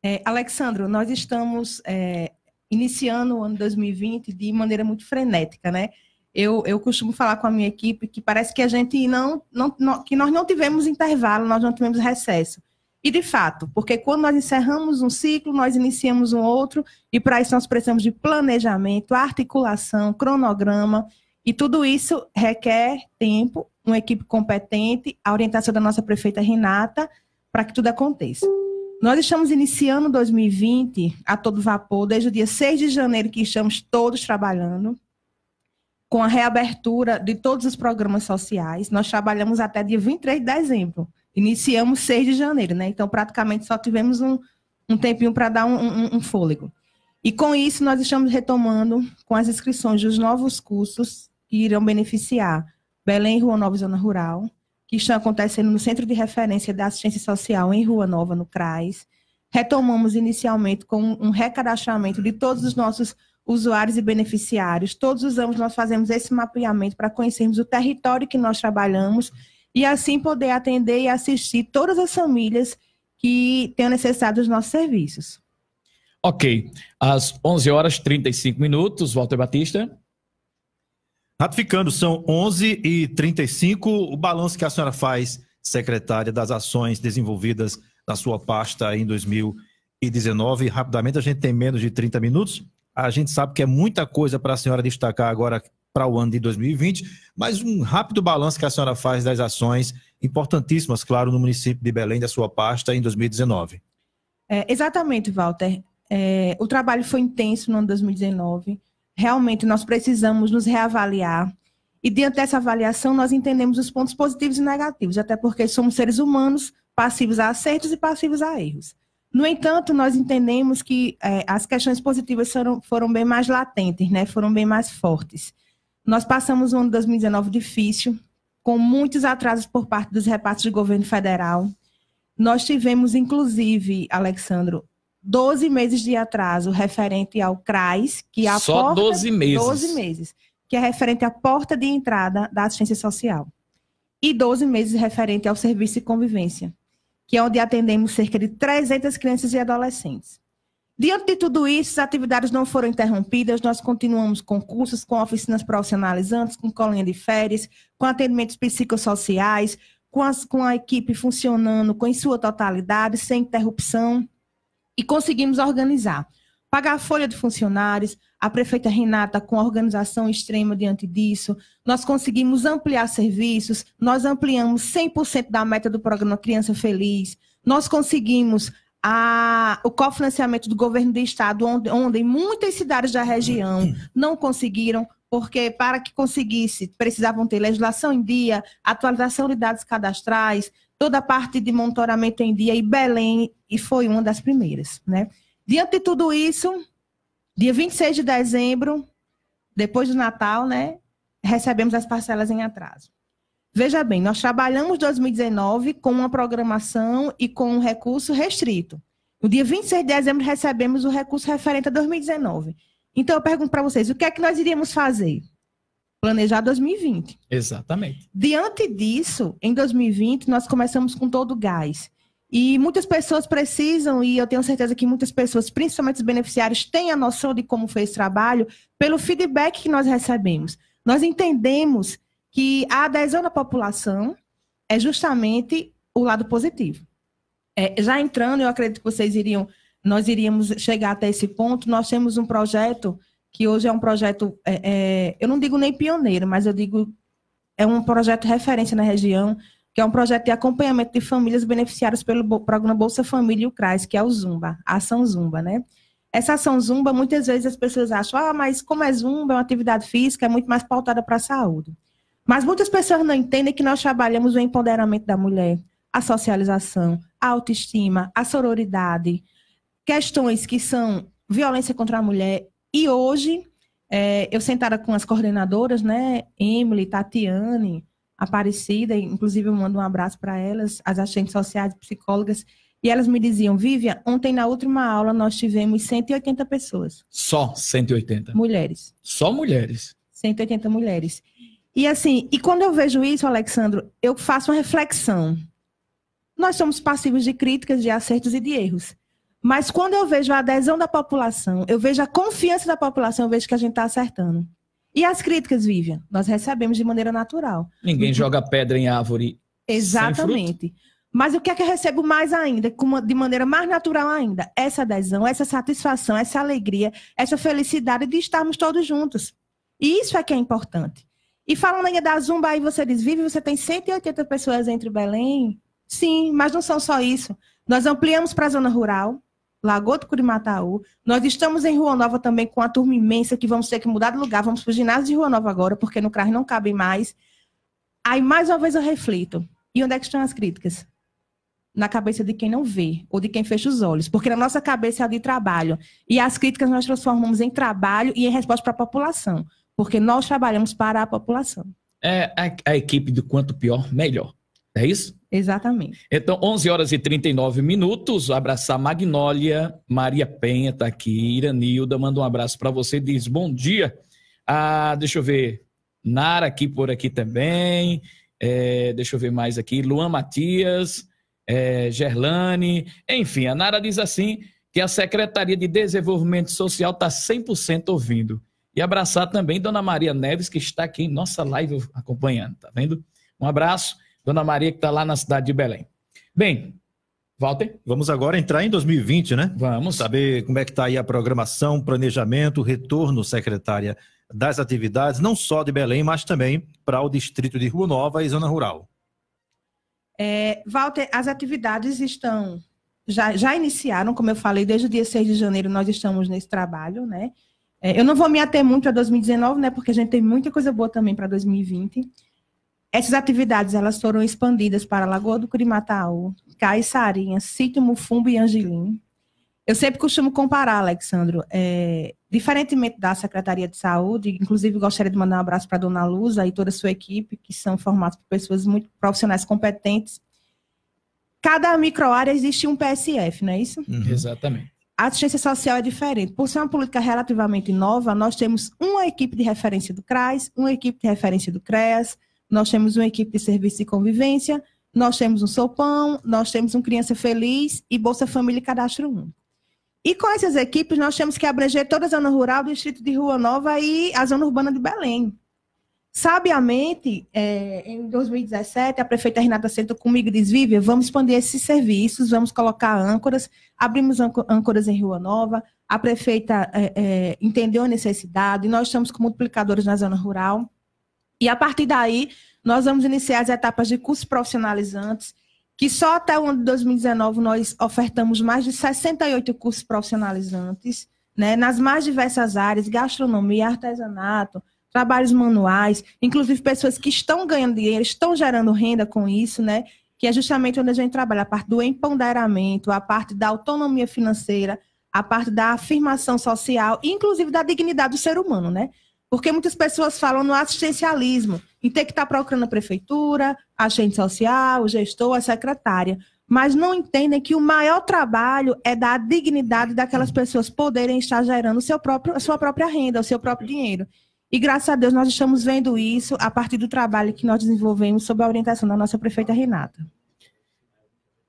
É, Alexandro, nós estamos é, iniciando o ano 2020 de maneira muito frenética, né? Eu, eu costumo falar com a minha equipe que parece que a gente não, não, não que nós não tivemos intervalo, nós não tivemos recesso. E de fato, porque quando nós encerramos um ciclo, nós iniciamos um outro, e para isso nós precisamos de planejamento, articulação, cronograma, e tudo isso requer tempo, uma equipe competente, a orientação da nossa prefeita Renata, para que tudo aconteça. Nós estamos iniciando 2020 a todo vapor, desde o dia 6 de janeiro que estamos todos trabalhando, com a reabertura de todos os programas sociais. Nós trabalhamos até dia 23 de dezembro. Iniciamos 6 de janeiro, né? Então, praticamente só tivemos um, um tempinho para dar um, um, um fôlego. E com isso, nós estamos retomando com as inscrições dos novos cursos que irão beneficiar Belém, Rua Nova, Zona Rural, que estão acontecendo no Centro de Referência da Assistência Social em Rua Nova, no CRAS. Retomamos inicialmente com um recadastramento de todos os nossos usuários e beneficiários. Todos os anos nós fazemos esse mapeamento para conhecermos o território que nós trabalhamos e assim poder atender e assistir todas as famílias que tenham necessidade dos nossos serviços. Ok. Às 11 horas 35 minutos, Walter Batista. Ratificando, são 11 e 35 o balanço que a senhora faz, secretária, das ações desenvolvidas na sua pasta em 2019. Rapidamente, a gente tem menos de 30 minutos. A gente sabe que é muita coisa para a senhora destacar agora para o ano de 2020, mas um rápido balanço que a senhora faz das ações importantíssimas, claro, no município de Belém, da sua pasta em 2019. É, exatamente, Walter. É, o trabalho foi intenso no ano de 2019 realmente nós precisamos nos reavaliar. E diante dessa avaliação, nós entendemos os pontos positivos e negativos, até porque somos seres humanos passivos a acertos e passivos a erros. No entanto, nós entendemos que é, as questões positivas foram, foram bem mais latentes, né? foram bem mais fortes. Nós passamos um ano de 2019 difícil, com muitos atrasos por parte dos repartos do governo federal. Nós tivemos, inclusive, Alexandro, 12 meses de atraso referente ao CRAS, que é a Só porta, 12 meses. 12 meses, que é referente à porta de entrada da assistência social. E 12 meses referente ao serviço de convivência, que é onde atendemos cerca de 300 crianças e adolescentes. Diante de tudo isso, as atividades não foram interrompidas, nós continuamos com cursos, com oficinas profissionalizantes, com colinha de férias, com atendimentos psicossociais, com, as, com a equipe funcionando com em sua totalidade, sem interrupção e conseguimos organizar. Pagar a folha de funcionários, a prefeita Renata com organização extrema diante disso, nós conseguimos ampliar serviços, nós ampliamos 100% da meta do programa Criança Feliz, nós conseguimos a, o cofinanciamento do governo do estado, onde, onde muitas cidades da região não conseguiram, porque para que conseguisse, precisavam ter legislação em dia, atualização de dados cadastrais, toda a parte de monitoramento em dia e Belém, e foi uma das primeiras. Né? Diante de tudo isso, dia 26 de dezembro, depois do Natal, né, recebemos as parcelas em atraso. Veja bem, nós trabalhamos 2019 com uma programação e com um recurso restrito. No dia 26 de dezembro recebemos o recurso referente a 2019. Então eu pergunto para vocês, o que é que nós iríamos fazer? planejar 2020. Exatamente. Diante disso, em 2020, nós começamos com todo o gás. E muitas pessoas precisam, e eu tenho certeza que muitas pessoas, principalmente os beneficiários, têm a noção de como foi esse trabalho pelo feedback que nós recebemos. Nós entendemos que a adesão da população é justamente o lado positivo. É, já entrando, eu acredito que vocês iriam, nós iríamos chegar até esse ponto. Nós temos um projeto que hoje é um projeto, é, é, eu não digo nem pioneiro, mas eu digo é um projeto referência na região, que é um projeto de acompanhamento de famílias beneficiadas pelo programa Bolsa Família e o CRAS, que é o Zumba, a ação Zumba, né? Essa ação Zumba, muitas vezes as pessoas acham, ah, mas como é Zumba, é uma atividade física, é muito mais pautada para a saúde. Mas muitas pessoas não entendem que nós trabalhamos o empoderamento da mulher, a socialização, a autoestima, a sororidade, questões que são violência contra a mulher, e hoje, é, eu sentada com as coordenadoras, né, Emily, Tatiane, Aparecida, inclusive eu mando um abraço para elas, as agentes sociais, psicólogas, e elas me diziam, Vivian, ontem na última aula nós tivemos 180 pessoas. Só 180? Mulheres. Só mulheres? 180 mulheres. E assim, e quando eu vejo isso, Alexandro, eu faço uma reflexão. Nós somos passivos de críticas, de acertos e de erros. Mas quando eu vejo a adesão da população, eu vejo a confiança da população, eu vejo que a gente está acertando. E as críticas, Vivian, nós recebemos de maneira natural. Ninguém Porque... Uhum. joga pedra em árvore. Exatamente. Mas o que é que eu recebo mais ainda, de maneira mais natural ainda? Essa adesão, essa satisfação, essa alegria, essa felicidade de estarmos todos juntos. E isso é que é importante. E falando ainda da Zumba, aí você diz, você tem 180 pessoas entre Belém? Sim, mas não são só isso. Nós ampliamos para a zona rural, Lagoa do Curimataú. Nós estamos em Rua Nova também com a turma imensa que vamos ter que mudar de lugar. Vamos para o ginásio de Rua Nova agora, porque no CRAS não cabem mais. Aí, mais uma vez, eu reflito. E onde é que estão as críticas? Na cabeça de quem não vê, ou de quem fecha os olhos. Porque na nossa cabeça é a de trabalho. E as críticas nós transformamos em trabalho e em resposta para a população. Porque nós trabalhamos para a população. É a, a equipe do quanto pior, melhor. É isso? Exatamente. Então, 11 horas e 39 minutos, abraçar Magnólia, Maria Penha está aqui, Iranilda, manda um abraço para você, diz bom dia. Ah, deixa eu ver, Nara aqui por aqui também, é, deixa eu ver mais aqui, Luan Matias, é, Gerlane, enfim, a Nara diz assim que a Secretaria de Desenvolvimento Social está 100% ouvindo. E abraçar também Dona Maria Neves, que está aqui em nossa live acompanhando, tá vendo? Um abraço. Dona Maria, que está lá na cidade de Belém. Bem, Walter? Vamos agora entrar em 2020, né? Vamos. Saber como é que está aí a programação, planejamento, retorno, secretária, das atividades, não só de Belém, mas também para o distrito de Rua Nova e Zona Rural. É, Walter, as atividades estão. Já, já iniciaram, como eu falei, desde o dia 6 de janeiro nós estamos nesse trabalho, né? É, eu não vou me ater muito a 2019, né? Porque a gente tem muita coisa boa também para 2020. Essas atividades elas foram expandidas para Lagoa do Crimataú, Caiçarinha, Sítio Mufumbo e Angelim. Eu sempre costumo comparar, Alexandro, é, diferentemente da Secretaria de Saúde, inclusive gostaria de mandar um abraço para a dona Lusa e toda a sua equipe, que são formados por pessoas muito profissionais competentes. Cada microárea existe um PSF, não é isso? Uhum. Exatamente. A assistência social é diferente. Por ser uma política relativamente nova, nós temos uma equipe de referência do CRAS, uma equipe de referência do CREAS, nós temos uma equipe de serviço e convivência, nós temos um sopão, nós temos um Criança Feliz e Bolsa Família e Cadastro 1. E com essas equipes, nós temos que abranger toda a zona rural do Distrito de Rua Nova e a zona urbana de Belém. Sabiamente, é, em 2017, a prefeita Renata senta comigo e diz: Vívia, vamos expandir esses serviços, vamos colocar âncoras. Abrimos âncoras em Rua Nova, a prefeita é, é, entendeu a necessidade, nós estamos com multiplicadores na zona rural. E a partir daí, nós vamos iniciar as etapas de cursos profissionalizantes, que só até o ano de 2019 nós ofertamos mais de 68 cursos profissionalizantes, né, nas mais diversas áreas, gastronomia, artesanato, trabalhos manuais, inclusive pessoas que estão ganhando dinheiro, estão gerando renda com isso, né? Que é justamente onde a gente trabalha a parte do empoderamento, a parte da autonomia financeira, a parte da afirmação social, inclusive da dignidade do ser humano, né? Porque muitas pessoas falam no assistencialismo, em ter que estar tá procurando a prefeitura, a agente social, o gestor, a secretária. Mas não entendem que o maior trabalho é dar dignidade daquelas pessoas poderem estar gerando seu próprio, a sua própria renda, o seu próprio dinheiro. E graças a Deus nós estamos vendo isso a partir do trabalho que nós desenvolvemos sob a orientação da nossa prefeita Renata.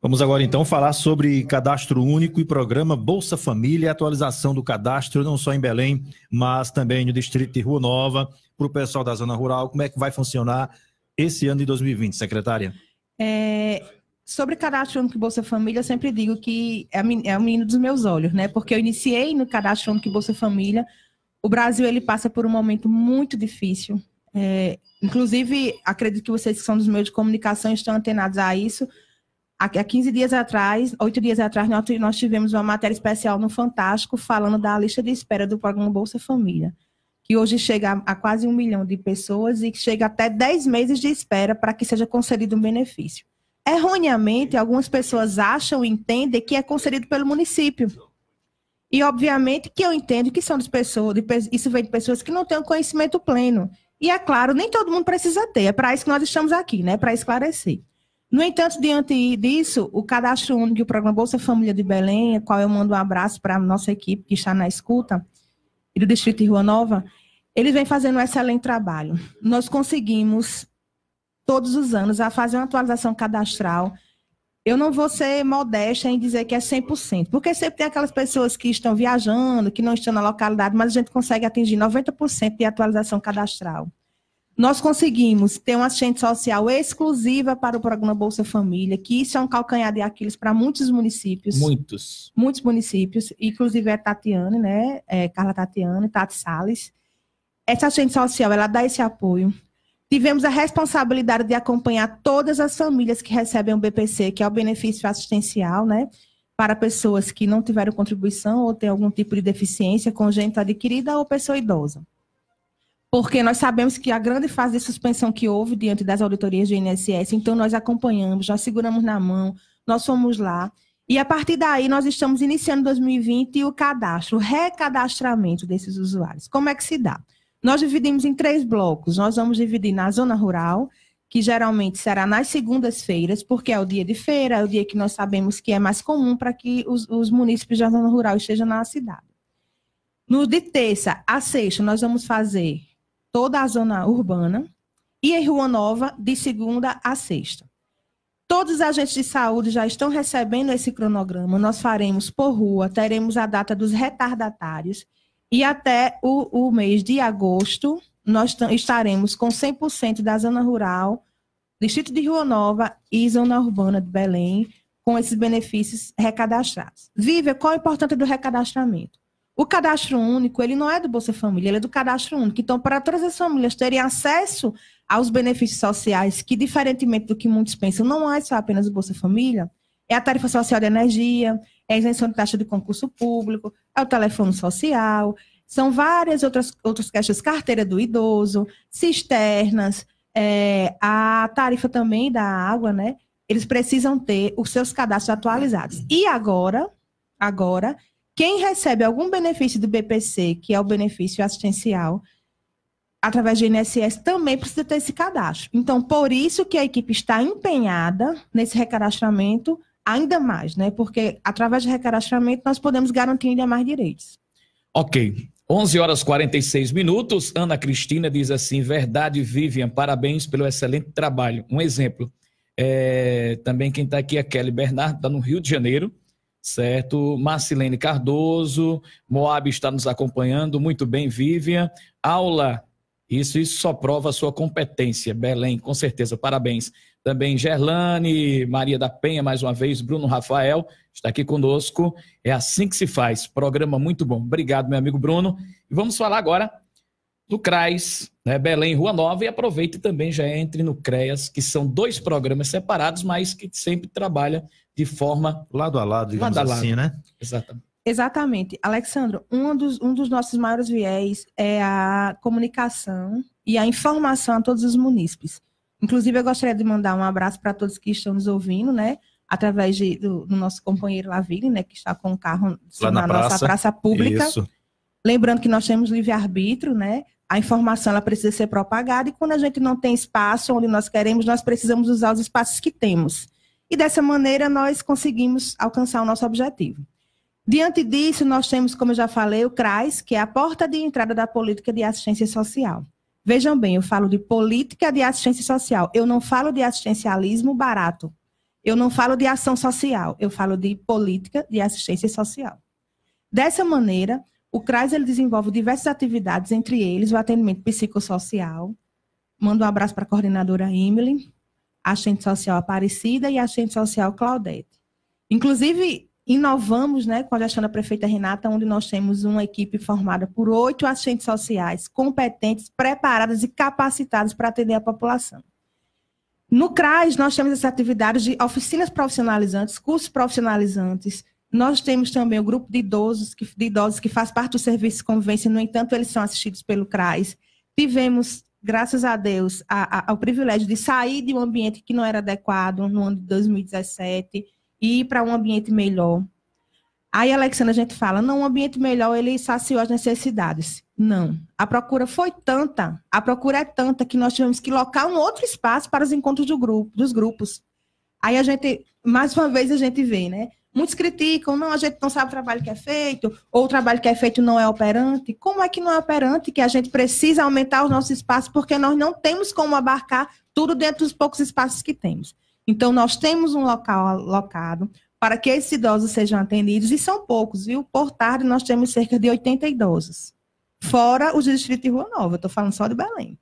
Vamos agora então falar sobre cadastro único e programa Bolsa Família, atualização do cadastro não só em Belém, mas também no distrito de Rua Nova, para o pessoal da zona rural, como é que vai funcionar esse ano de 2020, secretária? É, sobre cadastro único e Bolsa Família, eu sempre digo que é, é, o menino dos meus olhos, né? Porque eu iniciei no cadastro único e Bolsa Família. O Brasil ele passa por um momento muito difícil. É, inclusive, acredito que vocês que são dos meios de comunicação estão antenados a isso há 15 dias atrás, oito dias atrás, nós tivemos uma matéria especial no Fantástico falando da lista de espera do programa Bolsa Família, que hoje chega a quase um milhão de pessoas e que chega até 10 meses de espera para que seja concedido um benefício. Erroneamente, algumas pessoas acham e entendem que é concedido pelo município. E, obviamente, que eu entendo que são de pessoas, de, isso vem de pessoas que não têm um conhecimento pleno. E, é claro, nem todo mundo precisa ter. É para isso que nós estamos aqui, né? Para esclarecer. No entanto, diante disso, o cadastro único o programa Bolsa Família de Belém, a qual eu mando um abraço para a nossa equipe que está na escuta, e do Distrito de Rua Nova, eles vem fazendo um excelente trabalho. Nós conseguimos, todos os anos, a fazer uma atualização cadastral. Eu não vou ser modesta em dizer que é 100%, porque sempre tem aquelas pessoas que estão viajando, que não estão na localidade, mas a gente consegue atingir 90% de atualização cadastral. Nós conseguimos ter uma assistente social exclusiva para o programa Bolsa Família, que isso é um calcanhar de Aquiles para muitos municípios. Muitos. Muitos municípios, inclusive é Tatiane, né? É Carla Tatiane, Tati Salles. Essa assistente social, ela dá esse apoio. Tivemos a responsabilidade de acompanhar todas as famílias que recebem o BPC, que é o benefício assistencial, né? Para pessoas que não tiveram contribuição ou têm algum tipo de deficiência congênita adquirida ou pessoa idosa porque nós sabemos que a grande fase de suspensão que houve diante das auditorias do INSS, então nós acompanhamos, nós seguramos na mão, nós fomos lá. E a partir daí, nós estamos iniciando 2020 e o cadastro, o recadastramento desses usuários. Como é que se dá? Nós dividimos em três blocos. Nós vamos dividir na zona rural, que geralmente será nas segundas-feiras, porque é o dia de feira, é o dia que nós sabemos que é mais comum para que os, os munícipes da zona rural estejam na cidade. No de terça a sexta, nós vamos fazer toda a zona urbana, e em Rua Nova, de segunda a sexta. Todos os agentes de saúde já estão recebendo esse cronograma. Nós faremos por rua, teremos a data dos retardatários e até o, o mês de agosto nós estaremos com 100% da zona rural, distrito de Rua Nova e zona urbana de Belém com esses benefícios recadastrados. Viva, qual é o importante do recadastramento? O cadastro único, ele não é do Bolsa Família, ele é do cadastro único. Então, para todas as famílias terem acesso aos benefícios sociais, que diferentemente do que muitos pensam, não é só apenas o Bolsa Família, é a tarifa social de energia, é a isenção de taxa de concurso público, é o telefone social, são várias outras, outras questões, carteira do idoso, cisternas, é, a tarifa também da água, né? Eles precisam ter os seus cadastros atualizados. E agora, agora, quem recebe algum benefício do BPC, que é o benefício assistencial, através do INSS, também precisa ter esse cadastro. Então, por isso que a equipe está empenhada nesse recadastramento ainda mais, né? Porque através do recadastramento nós podemos garantir ainda mais direitos. Ok. 11 horas 46 minutos. Ana Cristina diz assim: Verdade, Vivian, parabéns pelo excelente trabalho. Um exemplo. É, também quem está aqui é Kelly Bernardo, está no Rio de Janeiro certo? Marcilene Cardoso, Moab está nos acompanhando, muito bem, Vivian. Aula, isso, isso só prova a sua competência, Belém, com certeza, parabéns. Também Gerlane, Maria da Penha, mais uma vez, Bruno Rafael, está aqui conosco. É assim que se faz, programa muito bom. Obrigado, meu amigo Bruno. E vamos falar agora do CRAS, né, Belém, Rua Nova, e aproveite também já entre no CREAS, que são dois programas separados, mas que sempre trabalham de forma lado a lado, digamos lado a assim, né? Exatamente. Exatamente. Alexandro, um dos, um dos nossos maiores viés é a comunicação e a informação a todos os munícipes. Inclusive, eu gostaria de mandar um abraço para todos que estão nos ouvindo, né? Através de, do, do, nosso companheiro Laville, né? Que está com o carro assim, na, na praça, nossa praça pública. Isso. Lembrando que nós temos livre-arbítrio, né? A informação ela precisa ser propagada e quando a gente não tem espaço onde nós queremos, nós precisamos usar os espaços que temos. E dessa maneira nós conseguimos alcançar o nosso objetivo. Diante disso, nós temos, como eu já falei, o CRAS, que é a porta de entrada da política de assistência social. Vejam bem, eu falo de política de assistência social, eu não falo de assistencialismo barato. Eu não falo de ação social, eu falo de política de assistência social. Dessa maneira, o CRAS ele desenvolve diversas atividades, entre eles o atendimento psicossocial. Manda um abraço para a coordenadora Emily, assistente social Aparecida e assistente social Claudete. Inclusive, inovamos né, com a gestão da prefeita Renata, onde nós temos uma equipe formada por oito assistentes sociais competentes, preparadas e capacitadas para atender a população. No CRAS, nós temos essa atividade de oficinas profissionalizantes, cursos profissionalizantes. Nós temos também o grupo de idosos que, de idosos que faz parte do serviço de convivência, no entanto, eles são assistidos pelo CRAS. Tivemos graças a Deus, a, a, ao privilégio de sair de um ambiente que não era adequado no ano de 2017 e ir para um ambiente melhor. Aí, Alexandra, a gente fala, não, um ambiente melhor, ele saciou as necessidades. Não. A procura foi tanta, a procura é tanta, que nós tivemos que locar um outro espaço para os encontros do grupo, dos grupos. Aí a gente, mais uma vez, a gente vê, né? Muitos criticam, não, a gente não sabe o trabalho que é feito, ou o trabalho que é feito não é operante. Como é que não é operante que a gente precisa aumentar os nossos espaços, porque nós não temos como abarcar tudo dentro dos poucos espaços que temos. Então, nós temos um local alocado para que esses idosos sejam atendidos, e são poucos, viu? Por tarde, nós temos cerca de 80 idosos, fora os distritos de Rua Nova, estou falando só de Belém.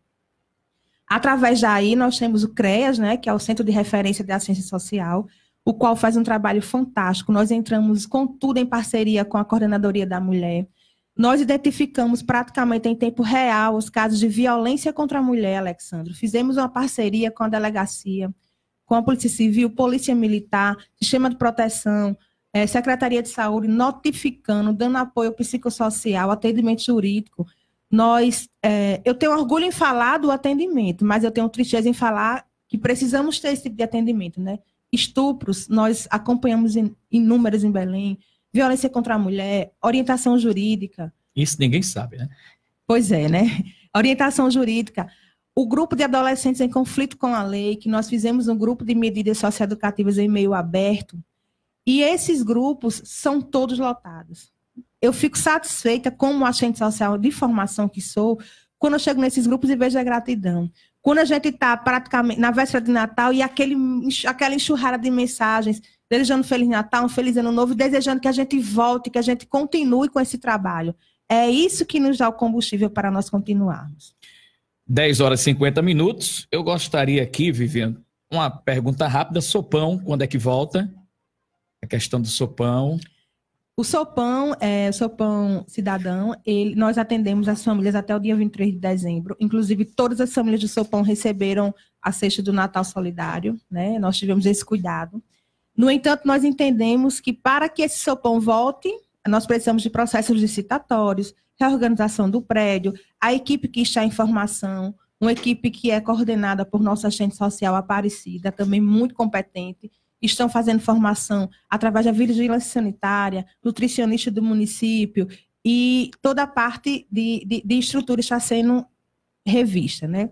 Através daí, nós temos o CREAS, né, que é o Centro de Referência de Assistência Social, o qual faz um trabalho fantástico. Nós entramos com tudo em parceria com a Coordenadoria da Mulher. Nós identificamos praticamente em tempo real os casos de violência contra a mulher, Alexandre. Fizemos uma parceria com a delegacia, com a Polícia Civil, Polícia Militar, Sistema de Proteção, é, Secretaria de Saúde, notificando, dando apoio psicossocial, atendimento jurídico. Nós, é, eu tenho orgulho em falar do atendimento, mas eu tenho tristeza em falar que precisamos ter esse tipo de atendimento, né? estupros, nós acompanhamos inúmeros inúmeras em Belém, violência contra a mulher, orientação jurídica. Isso ninguém sabe, né? Pois é, né? Orientação jurídica. O grupo de adolescentes em conflito com a lei, que nós fizemos um grupo de medidas socioeducativas em meio aberto, e esses grupos são todos lotados. Eu fico satisfeita como agente social de formação que sou, quando eu chego nesses grupos e vejo a gratidão. Quando a gente está praticamente na véspera de Natal e aquele, aquela enxurrada de mensagens, desejando um Feliz Natal, um Feliz Ano Novo, desejando que a gente volte, que a gente continue com esse trabalho. É isso que nos dá o combustível para nós continuarmos. 10 horas e 50 minutos. Eu gostaria aqui, Viviane, uma pergunta rápida. Sopão, quando é que volta? A questão do sopão. O Sopão, é, o Sopão Cidadão, ele, nós atendemos as famílias até o dia 23 de dezembro. Inclusive, todas as famílias do Sopão receberam a cesta do Natal Solidário, né? Nós tivemos esse cuidado. No entanto, nós entendemos que para que esse Sopão volte, nós precisamos de processos licitatórios, reorganização do prédio, a equipe que está em formação, uma equipe que é coordenada por nossa agente social Aparecida, também muito competente, estão fazendo formação através da vigilância sanitária, nutricionista do município, e toda a parte de, de, de estrutura está sendo revista, né?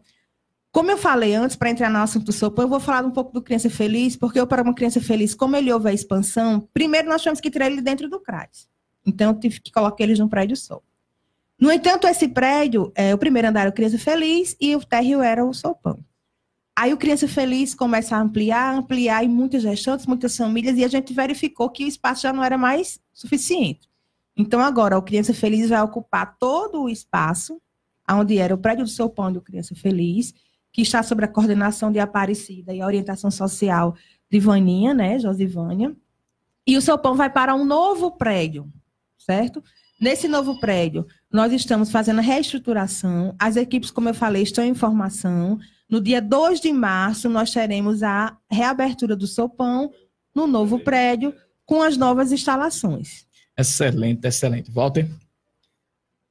Como eu falei antes, para entrar no assunto sopão, eu vou falar um pouco do Criança Feliz, porque eu para uma Criança Feliz, como ele houve a expansão, primeiro nós tivemos que tirar ele dentro do CRAS. Então, eu tive que colocar eles num prédio só. No entanto, esse prédio, é, o primeiro andar era o Criança Feliz e o térreo era o Sopão. Aí o Criança Feliz começa a ampliar, ampliar, e muitas gestantes, muitas famílias, e a gente verificou que o espaço já não era mais suficiente. Então, agora, o Criança Feliz vai ocupar todo o espaço, onde era o prédio do seu pão do Criança Feliz, que está sobre a coordenação de Aparecida e a orientação social de Vaninha, né, Josivânia. E o seu pão vai para um novo prédio, certo? Nesse novo prédio, nós estamos fazendo a reestruturação, as equipes, como eu falei, estão em formação, no dia 2 de março, nós teremos a reabertura do Sopão no novo prédio, com as novas instalações. Excelente, excelente. Walter?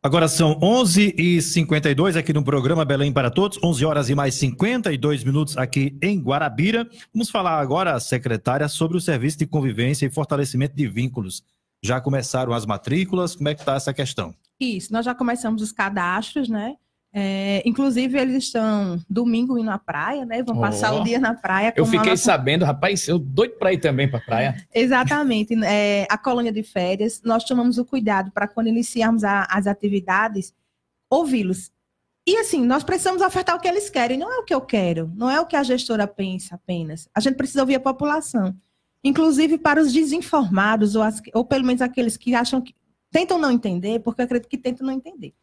Agora são 11h52 aqui no programa Belém para Todos, 11 horas e mais 52 minutos aqui em Guarabira. Vamos falar agora, secretária, sobre o serviço de convivência e fortalecimento de vínculos. Já começaram as matrículas, como é que está essa questão? Isso, nós já começamos os cadastros, né? É, inclusive, eles estão domingo indo à praia, né? Vão oh, passar o dia na praia. Eu fiquei sabendo, rapaz, eu doido para ir também para praia. Exatamente. Né? É, a colônia de férias, nós tomamos o cuidado para quando iniciarmos a, as atividades, ouvi-los. E assim, nós precisamos ofertar o que eles querem, não é o que eu quero, não é o que a gestora pensa apenas. A gente precisa ouvir a população. Inclusive para os desinformados, ou, as, ou pelo menos aqueles que acham que tentam não entender, porque eu acredito que tentam não entender.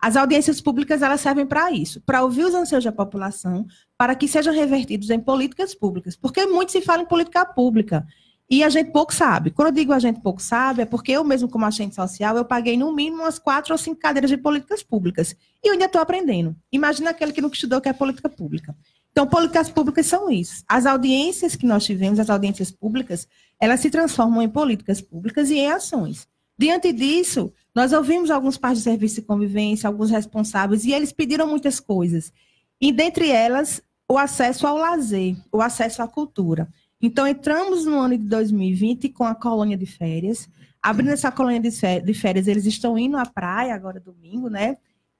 As audiências públicas elas servem para isso, para ouvir os anseios da população, para que sejam revertidos em políticas públicas, porque muito se fala em política pública e a gente pouco sabe. Quando eu digo a gente pouco sabe, é porque eu mesmo como agente social, eu paguei no mínimo umas quatro ou cinco cadeiras de políticas públicas e eu ainda estou aprendendo. Imagina aquele que nunca estudou que é política pública. Então, políticas públicas são isso. As audiências que nós tivemos, as audiências públicas, elas se transformam em políticas públicas e em ações. Diante disso, nós ouvimos alguns pais de serviço e convivência, alguns responsáveis, e eles pediram muitas coisas. E dentre elas, o acesso ao lazer, o acesso à cultura. Então, entramos no ano de 2020 com a colônia de férias. Abrindo essa colônia de férias, eles estão indo à praia agora domingo, né?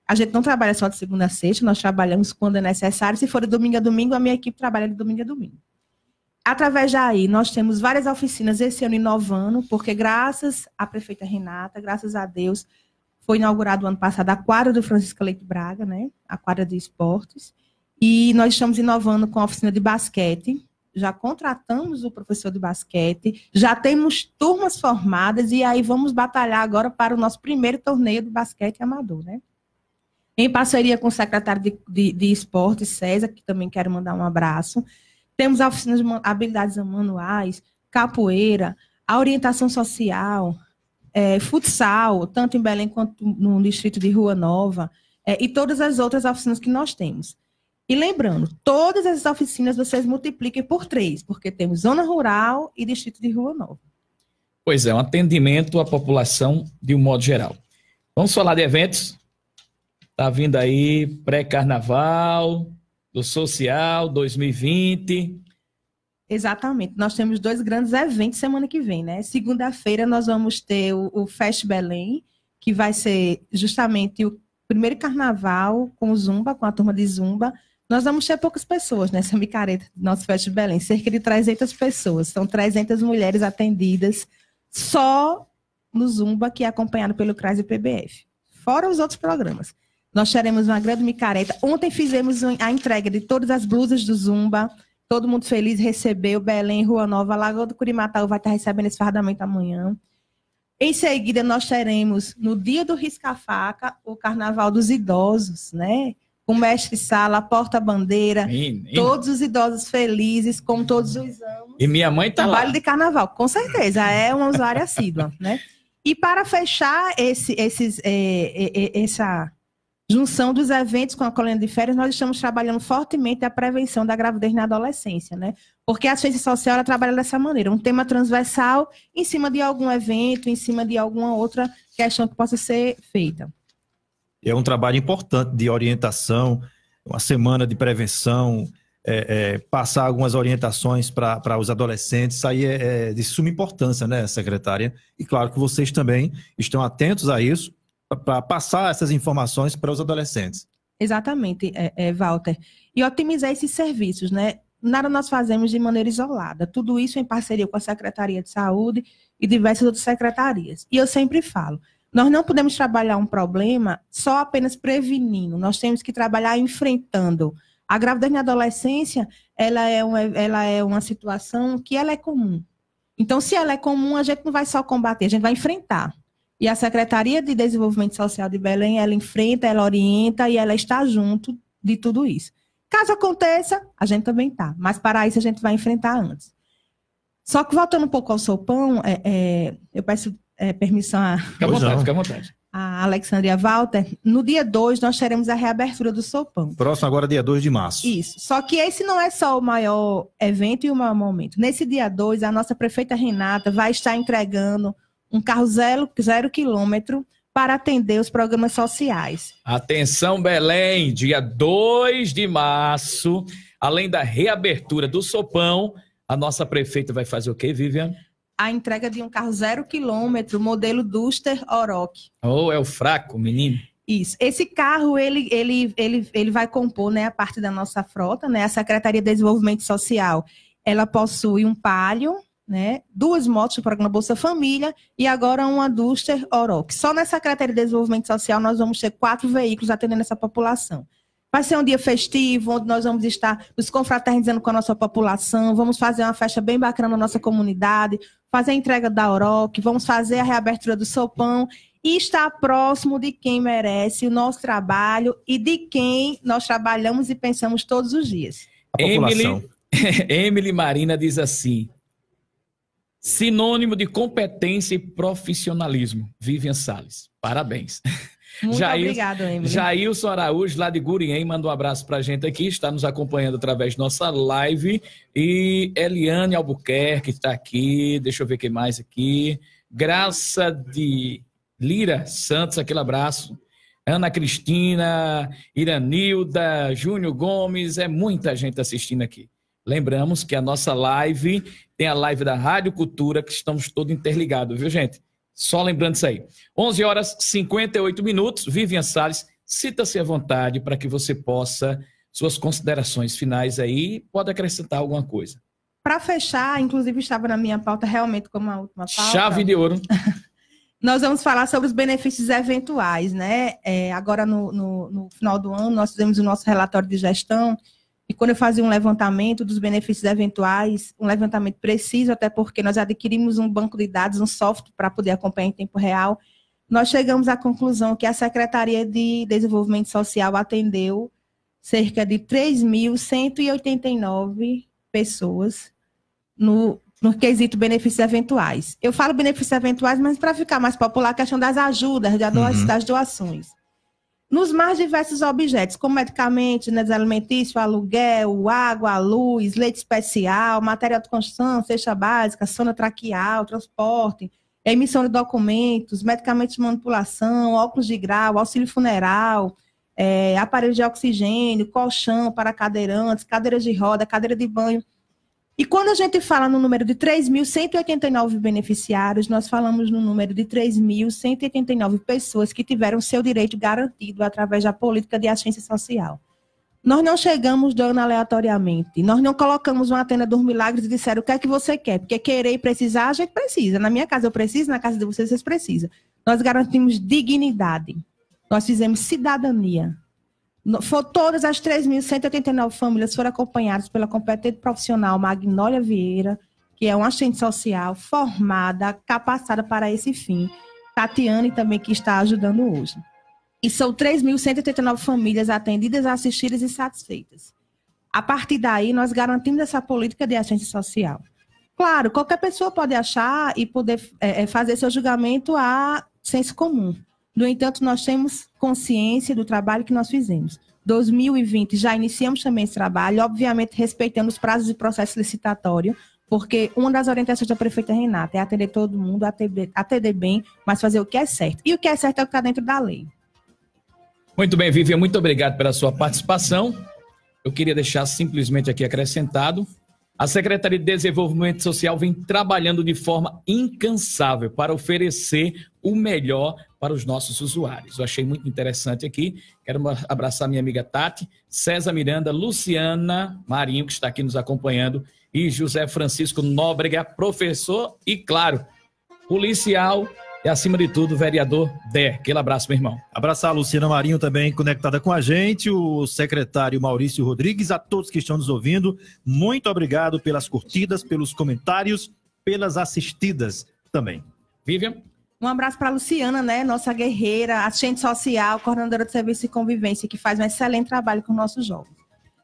A gente não trabalha só de segunda a sexta, nós trabalhamos quando é necessário. Se for domingo a domingo, a minha equipe trabalha de domingo a domingo através daí, nós temos várias oficinas esse ano inovando, porque graças à prefeita Renata, graças a Deus, foi inaugurado ano passado a quadra do Francisco Leite Braga, né? A quadra de esportes. E nós estamos inovando com a oficina de basquete. Já contratamos o professor de basquete, já temos turmas formadas e aí vamos batalhar agora para o nosso primeiro torneio de basquete amador, né? Em parceria com o secretário de, de, de esportes, César, que também quero mandar um abraço. Temos oficinas de habilidades manuais, capoeira, a orientação social, é, futsal, tanto em Belém quanto no distrito de Rua Nova, é, e todas as outras oficinas que nós temos. E lembrando, todas as oficinas vocês multipliquem por três, porque temos zona rural e distrito de Rua Nova. Pois é, um atendimento à população de um modo geral. Vamos falar de eventos? Tá vindo aí pré-carnaval, do Social 2020. Exatamente. Nós temos dois grandes eventos semana que vem, né? Segunda-feira nós vamos ter o, Fest Belém, que vai ser justamente o primeiro carnaval com Zumba, com a turma de Zumba. Nós vamos ter poucas pessoas nessa micareta do nosso Fest Belém, cerca de 300 pessoas. São 300 mulheres atendidas só no Zumba, que é acompanhado pelo CRAS e PBF. Fora os outros programas. Nós teremos uma grande micareta. Ontem fizemos a entrega de todas as blusas do Zumba. Todo mundo feliz recebeu. Belém, Rua Nova, Lagoa do Curimatau vai estar recebendo esse fardamento amanhã. Em seguida, nós teremos, no dia do Risca-Faca, o Carnaval dos Idosos, né? Com mestre-sala, porta-bandeira, todos os idosos felizes, como todos os anos. E minha mãe tá Trabalho de carnaval, com certeza, é uma usuária assídua, né? E para fechar esse, esses, é, é, essa junção dos eventos com a colônia de férias, nós estamos trabalhando fortemente a prevenção da gravidez na adolescência, né? Porque a ciência social trabalha dessa maneira, um tema transversal em cima de algum evento, em cima de alguma outra questão que possa ser feita. É um trabalho importante de orientação, uma semana de prevenção, é, é, passar algumas orientações para os adolescentes, isso aí é, é de suma importância, né, secretária? E claro que vocês também estão atentos a isso, para passar essas informações para os adolescentes. Exatamente, é, é, Walter. E otimizar esses serviços, né? Nada nós fazemos de maneira isolada, tudo isso em parceria com a Secretaria de Saúde e diversas outras secretarias. E eu sempre falo, nós não podemos trabalhar um problema só apenas prevenindo, nós temos que trabalhar enfrentando. A gravidez na adolescência, ela é uma, ela é uma situação que ela é comum. Então, se ela é comum, a gente não vai só combater, a gente vai enfrentar. E a Secretaria de Desenvolvimento Social de Belém, ela enfrenta, ela orienta e ela está junto de tudo isso. Caso aconteça, a gente também está, mas para isso a gente vai enfrentar antes. Só que voltando um pouco ao sopão, é, é, eu peço é, permissão a. Fica à vontade, fica à vontade. A Alexandria Walter, no dia 2 nós teremos a reabertura do Sopão. Próximo agora, dia 2 de março. Isso. Só que esse não é só o maior evento e o maior momento. Nesse dia 2, a nossa prefeita Renata vai estar entregando um carro zero, zero quilômetro para atender os programas sociais. Atenção, Belém! Dia 2 de março, além da reabertura do Sopão, a nossa prefeita vai fazer o quê, Vivian? a entrega de um carro zero quilômetro, modelo Duster Oroch. Oh, é o fraco, menino. Isso. Esse carro, ele, ele, ele, ele vai compor né, a parte da nossa frota, né? A Secretaria de Desenvolvimento Social, ela possui um Palio, né? duas motos do programa Bolsa Família e agora uma Duster Oroc. Só na Secretaria de Desenvolvimento Social nós vamos ter quatro veículos atendendo essa população. Vai ser um dia festivo, onde nós vamos estar nos confraternizando com a nossa população, vamos fazer uma festa bem bacana na nossa comunidade, fazer a entrega da Oroc, vamos fazer a reabertura do Sopão e estar próximo de quem merece o nosso trabalho e de quem nós trabalhamos e pensamos todos os dias. Emily, Emily Marina diz assim: Sinônimo de competência e profissionalismo. Vivian Sales. Parabéns. Muito Jair, obrigado, Emily. Jailson Araújo, lá de Gurien, manda um abraço pra gente aqui, está nos acompanhando através de nossa live. E Eliane Albuquerque está aqui, deixa eu ver quem mais aqui. Graça de Lira Santos, aquele abraço. Ana Cristina, Iranilda, Júnior Gomes, é muita gente assistindo aqui. Lembramos que a nossa live tem a live da Rádio Cultura, que estamos todos interligados, viu, gente? Só lembrando isso aí. 11 horas 58 minutos. Vivian Salles, cita-se à vontade para que você possa suas considerações finais aí, pode acrescentar alguma coisa. Para fechar, inclusive estava na minha pauta realmente como a última pauta. Chave de ouro. nós vamos falar sobre os benefícios eventuais, né? É, agora no, no, no, final do ano nós fizemos o nosso relatório de gestão e quando eu fazia um levantamento dos benefícios eventuais, um levantamento preciso, até porque nós adquirimos um banco de dados, um software para poder acompanhar em tempo real, nós chegamos à conclusão que a Secretaria de Desenvolvimento Social atendeu cerca de 3.189 pessoas no, no quesito benefícios eventuais. Eu falo benefícios eventuais, mas para ficar mais popular, a questão das ajudas, uhum. das doações. Uhum nos mais diversos objetos, como medicamentos, né, alimentícios, aluguel, água, luz, leite especial, material de construção, cesta básica, zona traqueal, transporte, emissão de documentos, medicamentos de manipulação, óculos de grau, auxílio funeral, é, eh, aparelhos de oxigênio, colchão para cadeirantes, cadeiras de roda, cadeira de banho. E quando a gente fala no número de 3.189 beneficiários, nós falamos no número de 3.189 pessoas que tiveram seu direito garantido através da política de assistência social. Nós não chegamos dando aleatoriamente. Nós não colocamos uma tenda dos milagres e disseram o que é que você quer, porque querer e precisar, a gente precisa. Na minha casa eu preciso, na casa de vocês vocês precisam. Nós garantimos dignidade. Nós fizemos cidadania. Todas as 3.189 famílias foram acompanhadas pela competente profissional Magnólia Vieira, que é uma assistente social formada, capacitada para esse fim. Tatiane também, que está ajudando hoje. E são 3.189 famílias atendidas, assistidas e satisfeitas. A partir daí, nós garantimos essa política de assistência social. Claro, qualquer pessoa pode achar e poder é, é fazer seu julgamento a senso comum. No entanto, nós temos consciência do trabalho que nós fizemos. 2020 já iniciamos também esse trabalho, obviamente respeitando os prazos de processo licitatório, porque uma das orientações da prefeita Renata é atender todo mundo, atender, atender bem, mas fazer o que é certo. E o que é certo é o que está dentro da lei. Muito bem, Vivian, muito obrigado pela sua participação. Eu queria deixar simplesmente aqui acrescentado. A Secretaria de Desenvolvimento Social vem trabalhando de forma incansável para oferecer o melhor para os nossos usuários. Eu achei muito interessante aqui. Quero abraçar minha amiga Tati, César Miranda, Luciana Marinho, que está aqui nos acompanhando, e José Francisco Nóbrega, professor e, claro, policial e, acima de tudo, vereador Dé. Aquele abraço, meu irmão. Abraçar a Luciana Marinho também conectada com a gente, o secretário Maurício Rodrigues, a todos que estão nos ouvindo. Muito obrigado pelas curtidas, pelos comentários, pelas assistidas também. Vivian? Um abraço para a Luciana, né, nossa guerreira, assistente social, coordenadora de serviço e convivência, que faz um excelente trabalho com nossos jovens.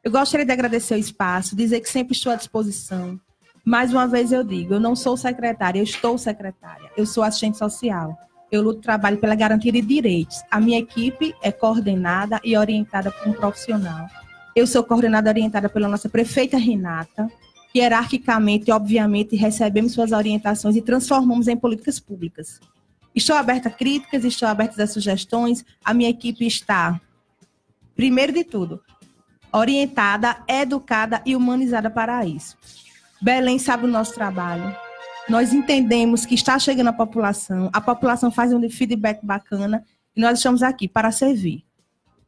Eu gostaria de agradecer o espaço, dizer que sempre estou à disposição. Mais uma vez eu digo, eu não sou secretária, eu estou secretária. Eu sou assistente social. Eu luto trabalho pela garantia de direitos. A minha equipe é coordenada e orientada por um profissional. Eu sou coordenada e orientada pela nossa prefeita Renata, hierarquicamente, obviamente, recebemos suas orientações e transformamos em políticas públicas. Estou aberta a críticas, estou aberta a sugestões. A minha equipe está, primeiro de tudo, orientada, educada e humanizada para isso. Belém sabe o nosso trabalho. Nós entendemos que está chegando a população, a população faz um feedback bacana e nós estamos aqui para servir.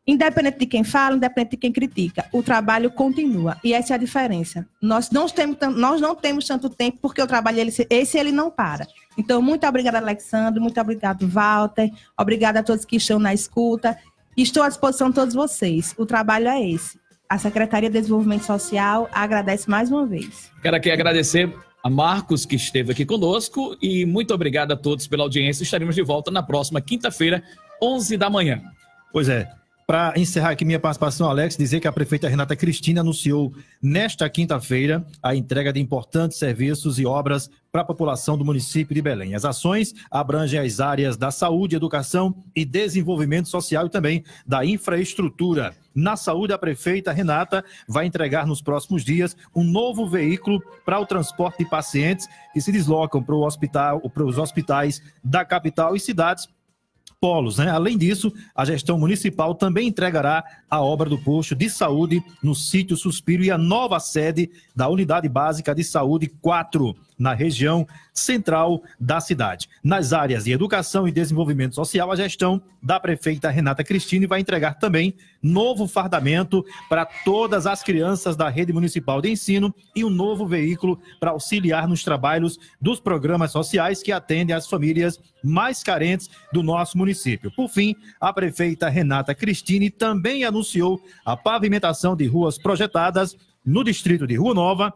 Independente de quem fala, independente de quem critica, o trabalho continua e essa é a diferença. Nós não temos, nós não temos tanto tempo porque o trabalho esse ele não para. Então, muito obrigada, Alexandre, muito obrigado, Walter, obrigada a todos que estão na escuta. Estou à disposição de todos vocês. O trabalho é esse. A Secretaria de Desenvolvimento Social agradece mais uma vez. Quero aqui agradecer a Marcos, que esteve aqui conosco, e muito obrigado a todos pela audiência. Estaremos de volta na próxima quinta-feira, 11 da manhã. Pois é, para encerrar aqui minha participação, Alex, dizer que a prefeita Renata Cristina anunciou nesta quinta-feira a entrega de importantes serviços e obras para a população do município de Belém. As ações abrangem as áreas da saúde, educação e desenvolvimento social e também da infraestrutura. Na saúde, a prefeita Renata vai entregar nos próximos dias um novo veículo para o transporte de pacientes que se deslocam para, o hospital, para os hospitais da capital e cidades polos. Né? Além disso, a gestão municipal também entregará a obra do posto de saúde no sítio Suspiro e a nova sede da Unidade Básica de Saúde 4 na região central da cidade. Nas áreas de educação e desenvolvimento social, a gestão da prefeita Renata Cristine vai entregar também novo fardamento para todas as crianças da rede municipal de ensino e um novo veículo para auxiliar nos trabalhos dos programas sociais que atendem as famílias mais carentes do nosso município. Por fim, a prefeita Renata Cristine também anunciou a pavimentação de ruas projetadas no distrito de Rua Nova,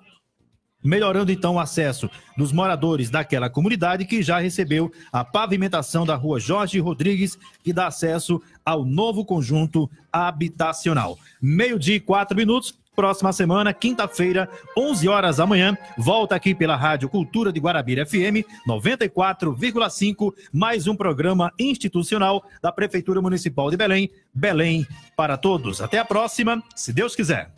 melhorando então o acesso dos moradores daquela comunidade que já recebeu a pavimentação da rua Jorge Rodrigues, que dá acesso ao novo conjunto habitacional. Meio-dia e quatro minutos. Próxima semana, quinta-feira, 11 horas da manhã, volta aqui pela Rádio Cultura de Guarabira FM 94,5, mais um programa institucional da Prefeitura Municipal de Belém. Belém para todos. Até a próxima, se Deus quiser.